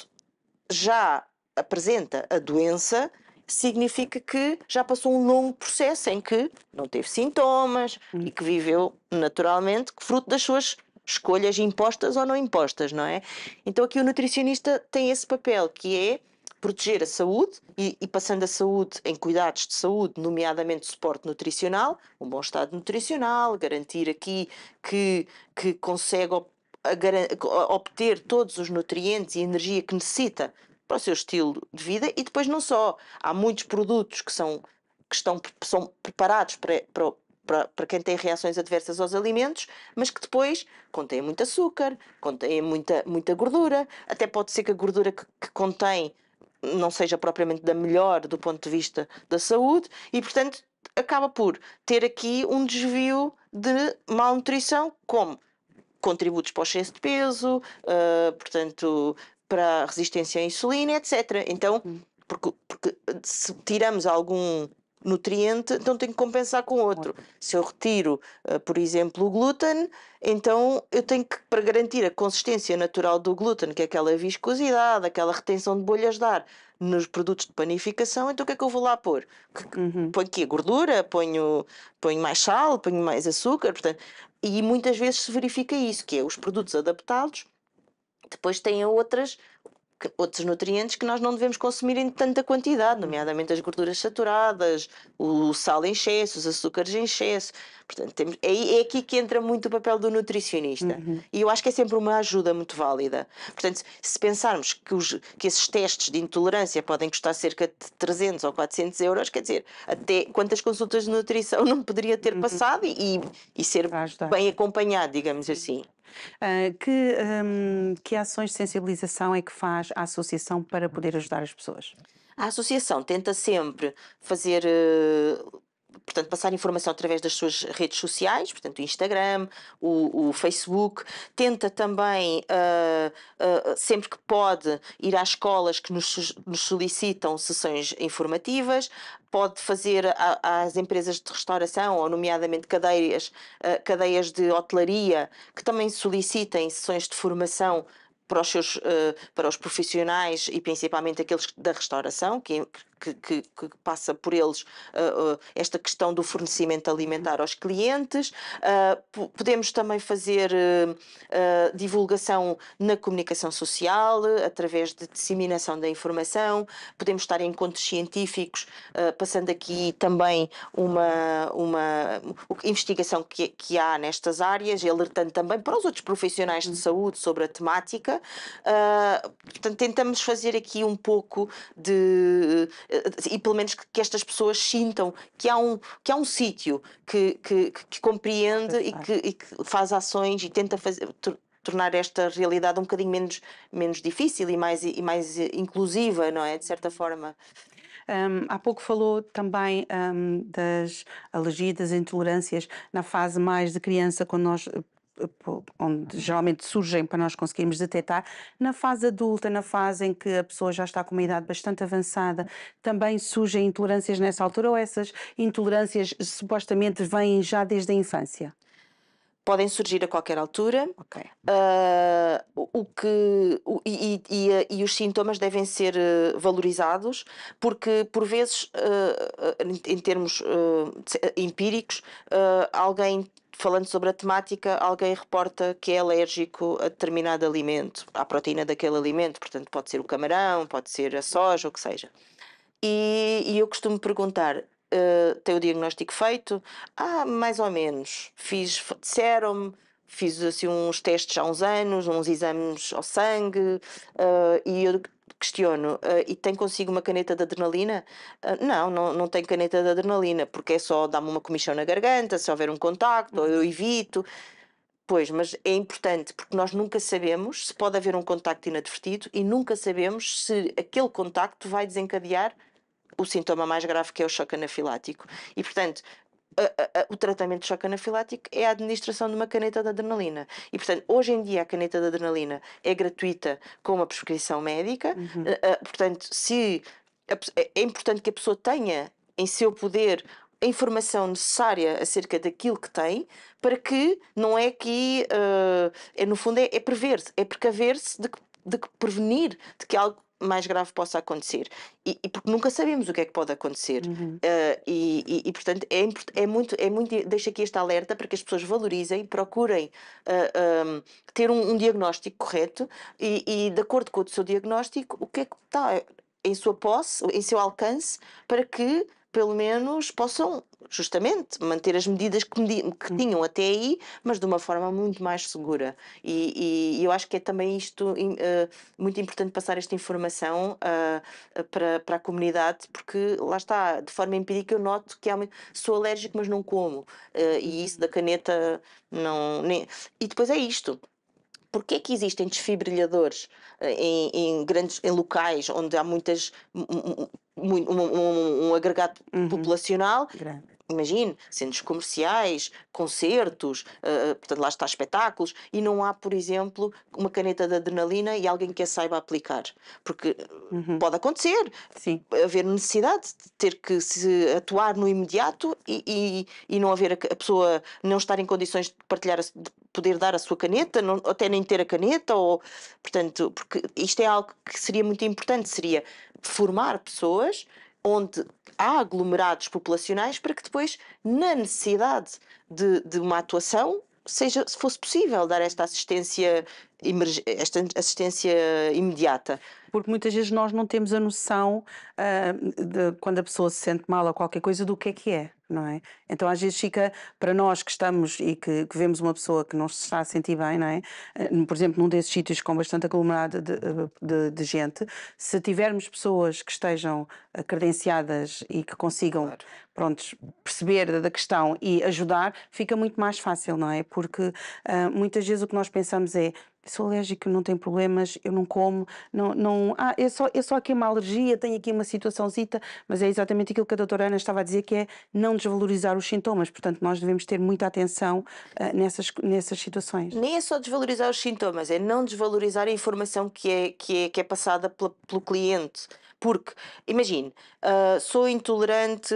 já apresenta a doença, significa que já passou um longo processo em que não teve sintomas uhum. e que viveu naturalmente, fruto das suas escolhas impostas ou não impostas, não é? Então aqui o nutricionista tem esse papel que é proteger a saúde e, e, passando a saúde em cuidados de saúde, nomeadamente suporte nutricional, um bom estado nutricional, garantir aqui que, que consegue op, a, obter todos os nutrientes e energia que necessita para o seu estilo de vida e depois não só, há muitos produtos que são que estão são preparados para, para, para, para quem tem reações adversas aos alimentos, mas que depois contém muito açúcar, contém muita, muita gordura, até pode ser que a gordura que, que contém não seja propriamente da melhor do ponto de vista da saúde e, portanto, acaba por ter aqui um desvio de malnutrição, como contributos para o excesso de peso, uh, portanto, para a resistência à insulina, etc. Então, hum. porque, porque se tiramos algum nutriente, então tenho que compensar com outro. Se eu retiro, eh, por exemplo, o glúten, então eu tenho que, para garantir a consistência natural do glúten, que é aquela viscosidade, aquela retenção de bolhas de ar nos produtos de panificação, então o que é que eu vou lá pôr? Uhum. Ponho aqui gordura, ponho, ponho mais sal, ponho mais açúcar, portanto, e muitas vezes se verifica isso, que é os produtos adaptados depois têm outras outros nutrientes que nós não devemos consumir em tanta quantidade, nomeadamente as gorduras saturadas, o sal em excesso, os açúcares em excesso. Portanto, temos, é, é aqui que entra muito o papel do nutricionista. Uhum. E eu acho que é sempre uma ajuda muito válida. Portanto, se pensarmos que, os, que esses testes de intolerância podem custar cerca de 300 ou 400 euros, quer dizer, até quantas consultas de nutrição não poderia ter uhum. passado e, e ser bem acompanhado, digamos assim. Uh, que, um, que ações de sensibilização é que faz a associação para poder ajudar as pessoas? A associação tenta sempre fazer uh, portanto, passar informação através das suas redes sociais, portanto, o Instagram, o, o Facebook. Tenta também, uh, uh, sempre que pode, ir às escolas que nos, nos solicitam sessões informativas. Pode fazer a, às empresas de restauração, ou nomeadamente cadeias, uh, ah, cadeias de hotelaria, que também solicitem sessões de formação para os, seus, para os profissionais e principalmente aqueles da restauração, que, que, que, que passa por eles uh, uh, esta questão do fornecimento alimentar aos clientes. Uh, podemos também fazer divulgação na comunicação social, através de disseminação da informação, podemos estar em encontros científicos, passando aqui também uma, uma investigação que, que há nestas áreas e alertando também para os outros profissionais de hum. saúde sobre a temática. portanto, tentamos fazer aqui um pouco de eh, e pelo menos que, que, estas pessoas sintam que há um, que há um sítio que, que, que, compreende e que, e que, faz ações e tenta fazer, tornar esta realidade um bocadinho menos, menos difícil e mais, e mais eh, inclusiva, não é? De certa forma. Um, há pouco falou também um, das alergias, das intolerâncias na fase mais de criança, quando nós eh, onde geralmente surgem para nós conseguirmos detectar, na fase adulta, na fase em que a pessoa já está com uma idade bastante avançada, também surgem intolerâncias nessa altura ou essas intolerâncias supostamente vêm já desde a infância? podem surgir a qualquer altura. Ok. Uh, o que o, e, e, e, os sintomas devem ser ah, valorizados porque por vezes, uh, em termos uh, empíricos, alguém falando sobre a temática, alguém reporta que é alérgico a determinado alimento, à proteína daquele alimento, portanto, pode ser o camarão, pode ser a soja, o que seja. E, e eu costumo perguntar: uh, eh, tem o diagnóstico feito? Ah, mais ou menos. Fiz, disseram-me, fiz assim uns testes há uns anos, uns exames ao sangue, uh, e eu questiono, uh, e tem consigo uma caneta de adrenalina? Uh, não, não, não tenho caneta de adrenalina, porque é só dar-me uma comissão na garganta, se houver um contacto, ou eu uhum. evito. Pois, mas é importante porque nós nunca sabemos se pode haver um contacto inadvertido e nunca sabemos se aquele contacto vai desencadear o sintoma mais grave que é o choque anafilático. E, portanto, a, a, o tratamento de choque anafilático é a administração de uma caneta de adrenalina. E, portanto, hoje em dia a caneta de adrenalina é gratuita com uma prescrição médica. Uhum. Uh, portanto, se é, é importante que a pessoa tenha em seu poder a informação necessária acerca daquilo que tem para que não é que uh, é no fundo é, é prever-se, é precaver-se de, de prevenir de que algo mais grave possa acontecer. E, e, porque nunca sabemos o que é que pode acontecer. Uhum. Uh, e, e, e, portanto, é, é, muito, é muito. Deixo aqui este alerta para que as pessoas valorizem, procurem uh, eh, um, ehm, ter um, um, diagnóstico correto e, de acordo com o seu diagnóstico, o que é que está em sua posse, em seu alcance, para que pelo menos possam justamente manter as medidas que, que hum. tinham até aí, mas de uma forma muito mais segura. E, e, e eu acho que é também isto uh, muito importante passar esta informação uh, para, para a comunidade, porque lá está, de forma empírica eu noto que há, sou alérgico, mas não como. Uh, e isso uhum. da caneta não. Nem... E depois é isto. Porquê que existem desfibrilhadores eh, em, em grandes em locais onde há muitas um, um, um, um agregado uhum. populacional Grande imagine, centros comerciais, concertos, uh, portanto, lá está espetáculos, e não há, por exemplo, uma caneta de adrenalina e alguém que a saiba aplicar. Porque uhum. pode acontecer Sim. haver necessidade de ter que se atuar no imediato e, e, e não haver a, a, pessoa não estar em condições de partilhar, de poder dar a sua caneta, não, até nem ter a caneta, ou portanto, porque isto é algo que seria muito importante, seria formar pessoas onde há aglomerados populacionais para que depois, na necessidade de, de uma atuação, seja, se fosse possível, dar esta assistência esta assistência imediata porque muitas vezes nós não temos a noção uh, de quando a pessoa se sente mal ou qualquer coisa do que é que é, não é? Então às vezes fica para nós que estamos e que, que vemos uma pessoa que não se está a sentir bem, não é? Ah, por exemplo, num desses sítios com bastante aglomerado de, de, de, gente, se tivermos pessoas que estejam ah, credenciadas e que consigam claro. prontos, perceber da questão e ajudar, fica muito mais fácil, não é? Porque uh, muitas vezes o que nós pensamos é sou alérgico, não tenho problemas, eu não como, não, não, ah, é só, é só aqui uma alergia, tenho aqui uma situaçãozita, mas é exatamente aquilo que a doutora Ana estava a dizer, que é não desvalorizar os sintomas, portanto nós devemos ter muita atenção uh, nessas, nessas situações. Nem é só desvalorizar os sintomas, é não desvalorizar a informação que é, que é, que é passada pela, pelo cliente, porque, imagine, uh, sou intolerante,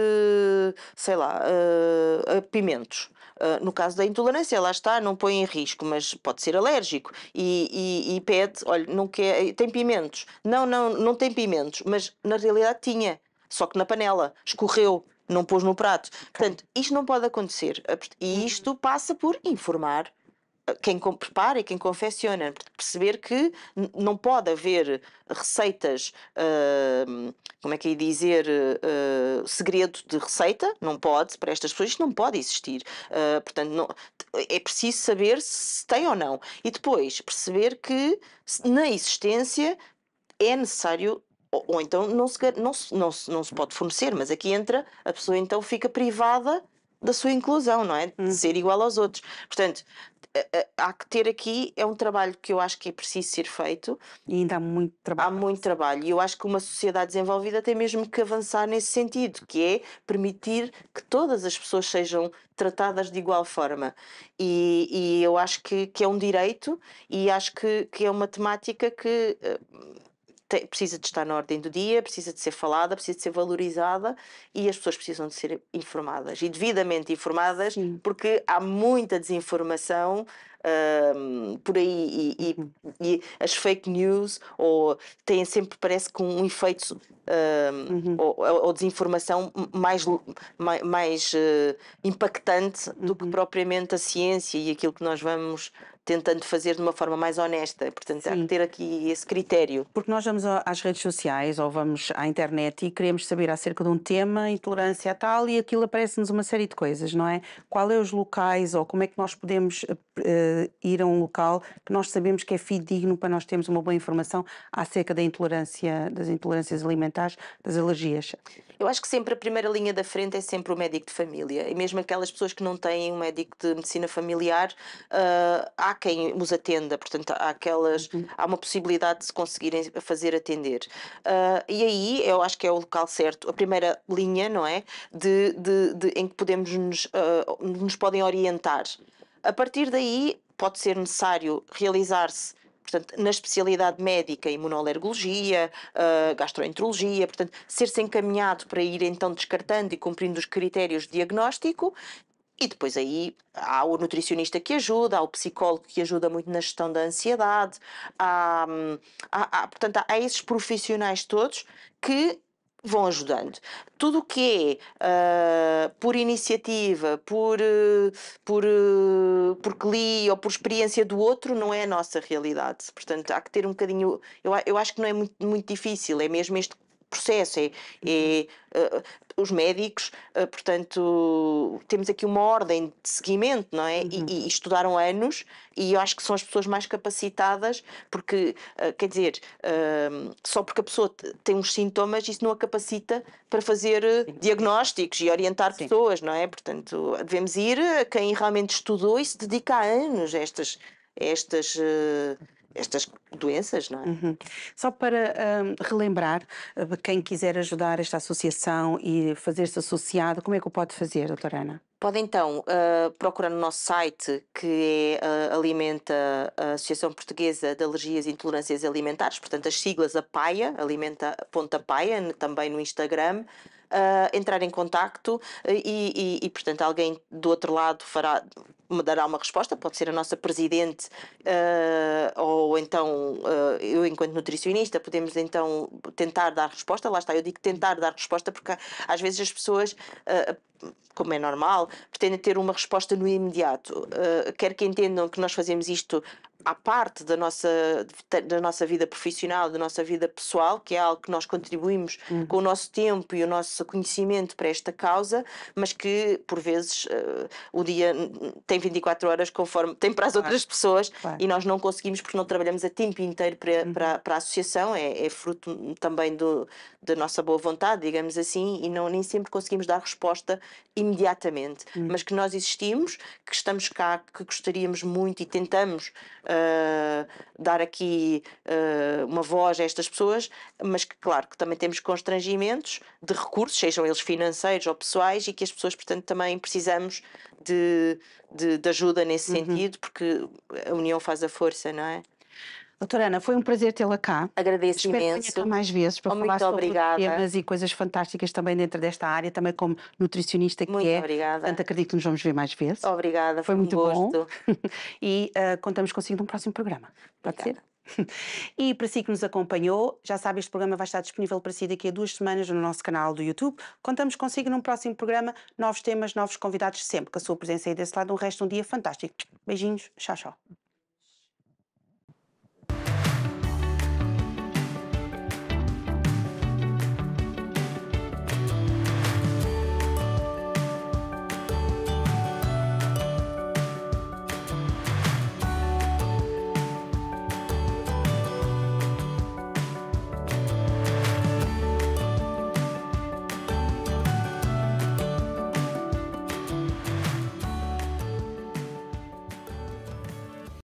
sei lá, uh, a pimentos. Ah, no caso da intolerância, lá está, não põe em risco, mas pode ser alérgico e, e, e pede, olha, não quer, tem pimentos. Não, não, não tem pimentos, mas na realidade tinha, só que na panela, escorreu, não pôs no prato. Portanto, isto não pode acontecer. E uhum. isto passa por informar quem prepara e quem confecciona, perceber que não pode haver receitas, uh, como é que é dizer, uh, segredo de receita, não pode, para estas pessoas isto não pode existir. Uh, portanto, não, é preciso saber se tem ou não. E depois perceber que na existência é necessário ou, ou então não se, não, se, não, se, não se pode fornecer, mas aqui entra, a pessoa então fica privada da sua inclusão, não é? De uhum. ser igual aos outros. Portanto, eh, eh, há que ter aqui, é um trabalho que eu acho que é preciso ser feito. E ainda há muito trabalho. Há muito trabalho. E eu acho que uma sociedade desenvolvida tem mesmo que avançar nesse sentido, que é permitir que todas as pessoas sejam tratadas de igual forma. E, e eu acho que, que é um direito e acho que, que é uma temática que eh, tem, precisa de estar na ordem do dia, precisa de ser falada, precisa de ser valorizada e as pessoas precisam de ser informadas e devidamente informadas, Sim. porque há muita desinformação. Um, por aí e, e, uhum. e, as fake news ou têm sempre parece com um efeito um, uhum. ou, ou, desinformação mais mais, mais uh, eh, impactante do que uhum. propriamente a ciência e aquilo que nós vamos tentando fazer de uma forma mais honesta. Portanto, Sim. há que ter aqui esse critério. Porque nós vamos às redes sociais ou vamos à internet e queremos saber acerca de um tema, intolerância a tal, e aquilo aparece-nos uma série de coisas, não é? Qual é os locais ou como é que nós podemos uh, ir a um local que nós sabemos que é fidedigno para nós termos uma boa informação acerca da intolerância, das intolerâncias alimentares, das alergias? Eu acho que sempre a primeira linha da frente é sempre o médico de família. E mesmo aquelas pessoas que não têm um médico de medicina familiar, uh, há quem os atenda, portanto, há, aquelas, uhum. há uma possibilidade de se conseguirem fazer atender. Uh, e aí eu acho que é o local certo, a primeira linha, não é? De, de, de em que podemos nos, uh, nos podem orientar. A partir daí pode ser necessário realizar-se portanto, na especialidade médica, imunolergologia, uh, gastroenterologia, portanto, ser-se encaminhado para ir então descartando e cumprindo os critérios de diagnóstico e depois aí há o nutricionista que ajuda, há o psicólogo que ajuda muito na gestão da ansiedade, há, hum, há, há portanto, há esses profissionais todos que vão ajudando. Tudo o que é uh, por iniciativa, por, uh, por, uh, porque li ou por experiência do outro, não é a nossa realidade. Portanto, há que ter um bocadinho. Eu, eu acho que não é muito, muito difícil, é mesmo este processo. É, é uh, os médicos, uh, portanto, temos aqui uma ordem de seguimento, não é? Uhum. E, e, estudaram anos e eu acho que são as pessoas mais capacitadas, porque, uh, quer dizer, ehm, só porque a pessoa tem uns sintomas, isso não a capacita para fazer Sim. diagnósticos e orientar Sim. pessoas, não é? Portanto, devemos ir a quem realmente estudou e se dedica há anos a estas. A estas estas doenças, não é? Uhum. Só para um, relembrar, eh, quem quiser ajudar esta associação e fazer-se associado, como é que o pode fazer, doutora Ana? Pode então uh, procurar no nosso site que é, uh, alimenta a Associação Portuguesa de Alergias e Intolerâncias Alimentares, portanto as siglas APAIA, alimenta ponta PAIA, também no Instagram, uh, entrar em contacto e, e, e, portanto alguém do outro lado fará me dará uma resposta, pode ser a nossa presidente uh, ou então uh, eu enquanto nutricionista, podemos então tentar dar resposta, lá está, eu digo tentar dar resposta porque às vezes as pessoas eh, como é normal, pretendem ter uma resposta no imediato. Uh, quero que entendam que nós fazemos isto à parte da nossa, da nossa vida profissional, da nossa vida pessoal, que é algo que nós contribuímos uhum. com o uhum. nosso tempo e o nosso conhecimento para esta causa, mas que por vezes uh, o dia tem 24 horas conforme tem para as outras pessoas e nós não conseguimos porque não trabalhamos a tempo inteiro para, uhum. para, para, a associação, é, é fruto também do, da nossa boa vontade, digamos assim, e não, nem sempre conseguimos dar resposta imediatamente, uhum. mas que nós existimos, que estamos cá, que gostaríamos muito e tentamos uh, dar aqui uh, uma voz a estas pessoas, mas que, claro, que também temos constrangimentos de recursos, sejam eles financeiros ou pessoais, e que as pessoas, portanto, também precisamos de, de, de ajuda nesse uhum. sentido, porque a união faz a força, não é? Doutora Ana, foi um prazer tê-la cá. Agradeço Espero imenso. Que mais vezes para oh, falar sobre obrigada. temas e coisas fantásticas também dentro desta área, também como nutricionista que muito é. Muito obrigada. Portanto, acredito que nos vamos ver mais vezes. Obrigada, foi, foi um muito gosto. bom. e uh, contamos consigo num próximo programa. Pode ser? E para si que nos acompanhou, já sabe, este programa vai estar disponível para si daqui a duas semanas no nosso canal do YouTube. Contamos consigo num próximo programa, novos temas, novos convidados, sempre com a sua presença aí desse lado. Um resto um dia fantástico. Beijinhos, tchau, tchau.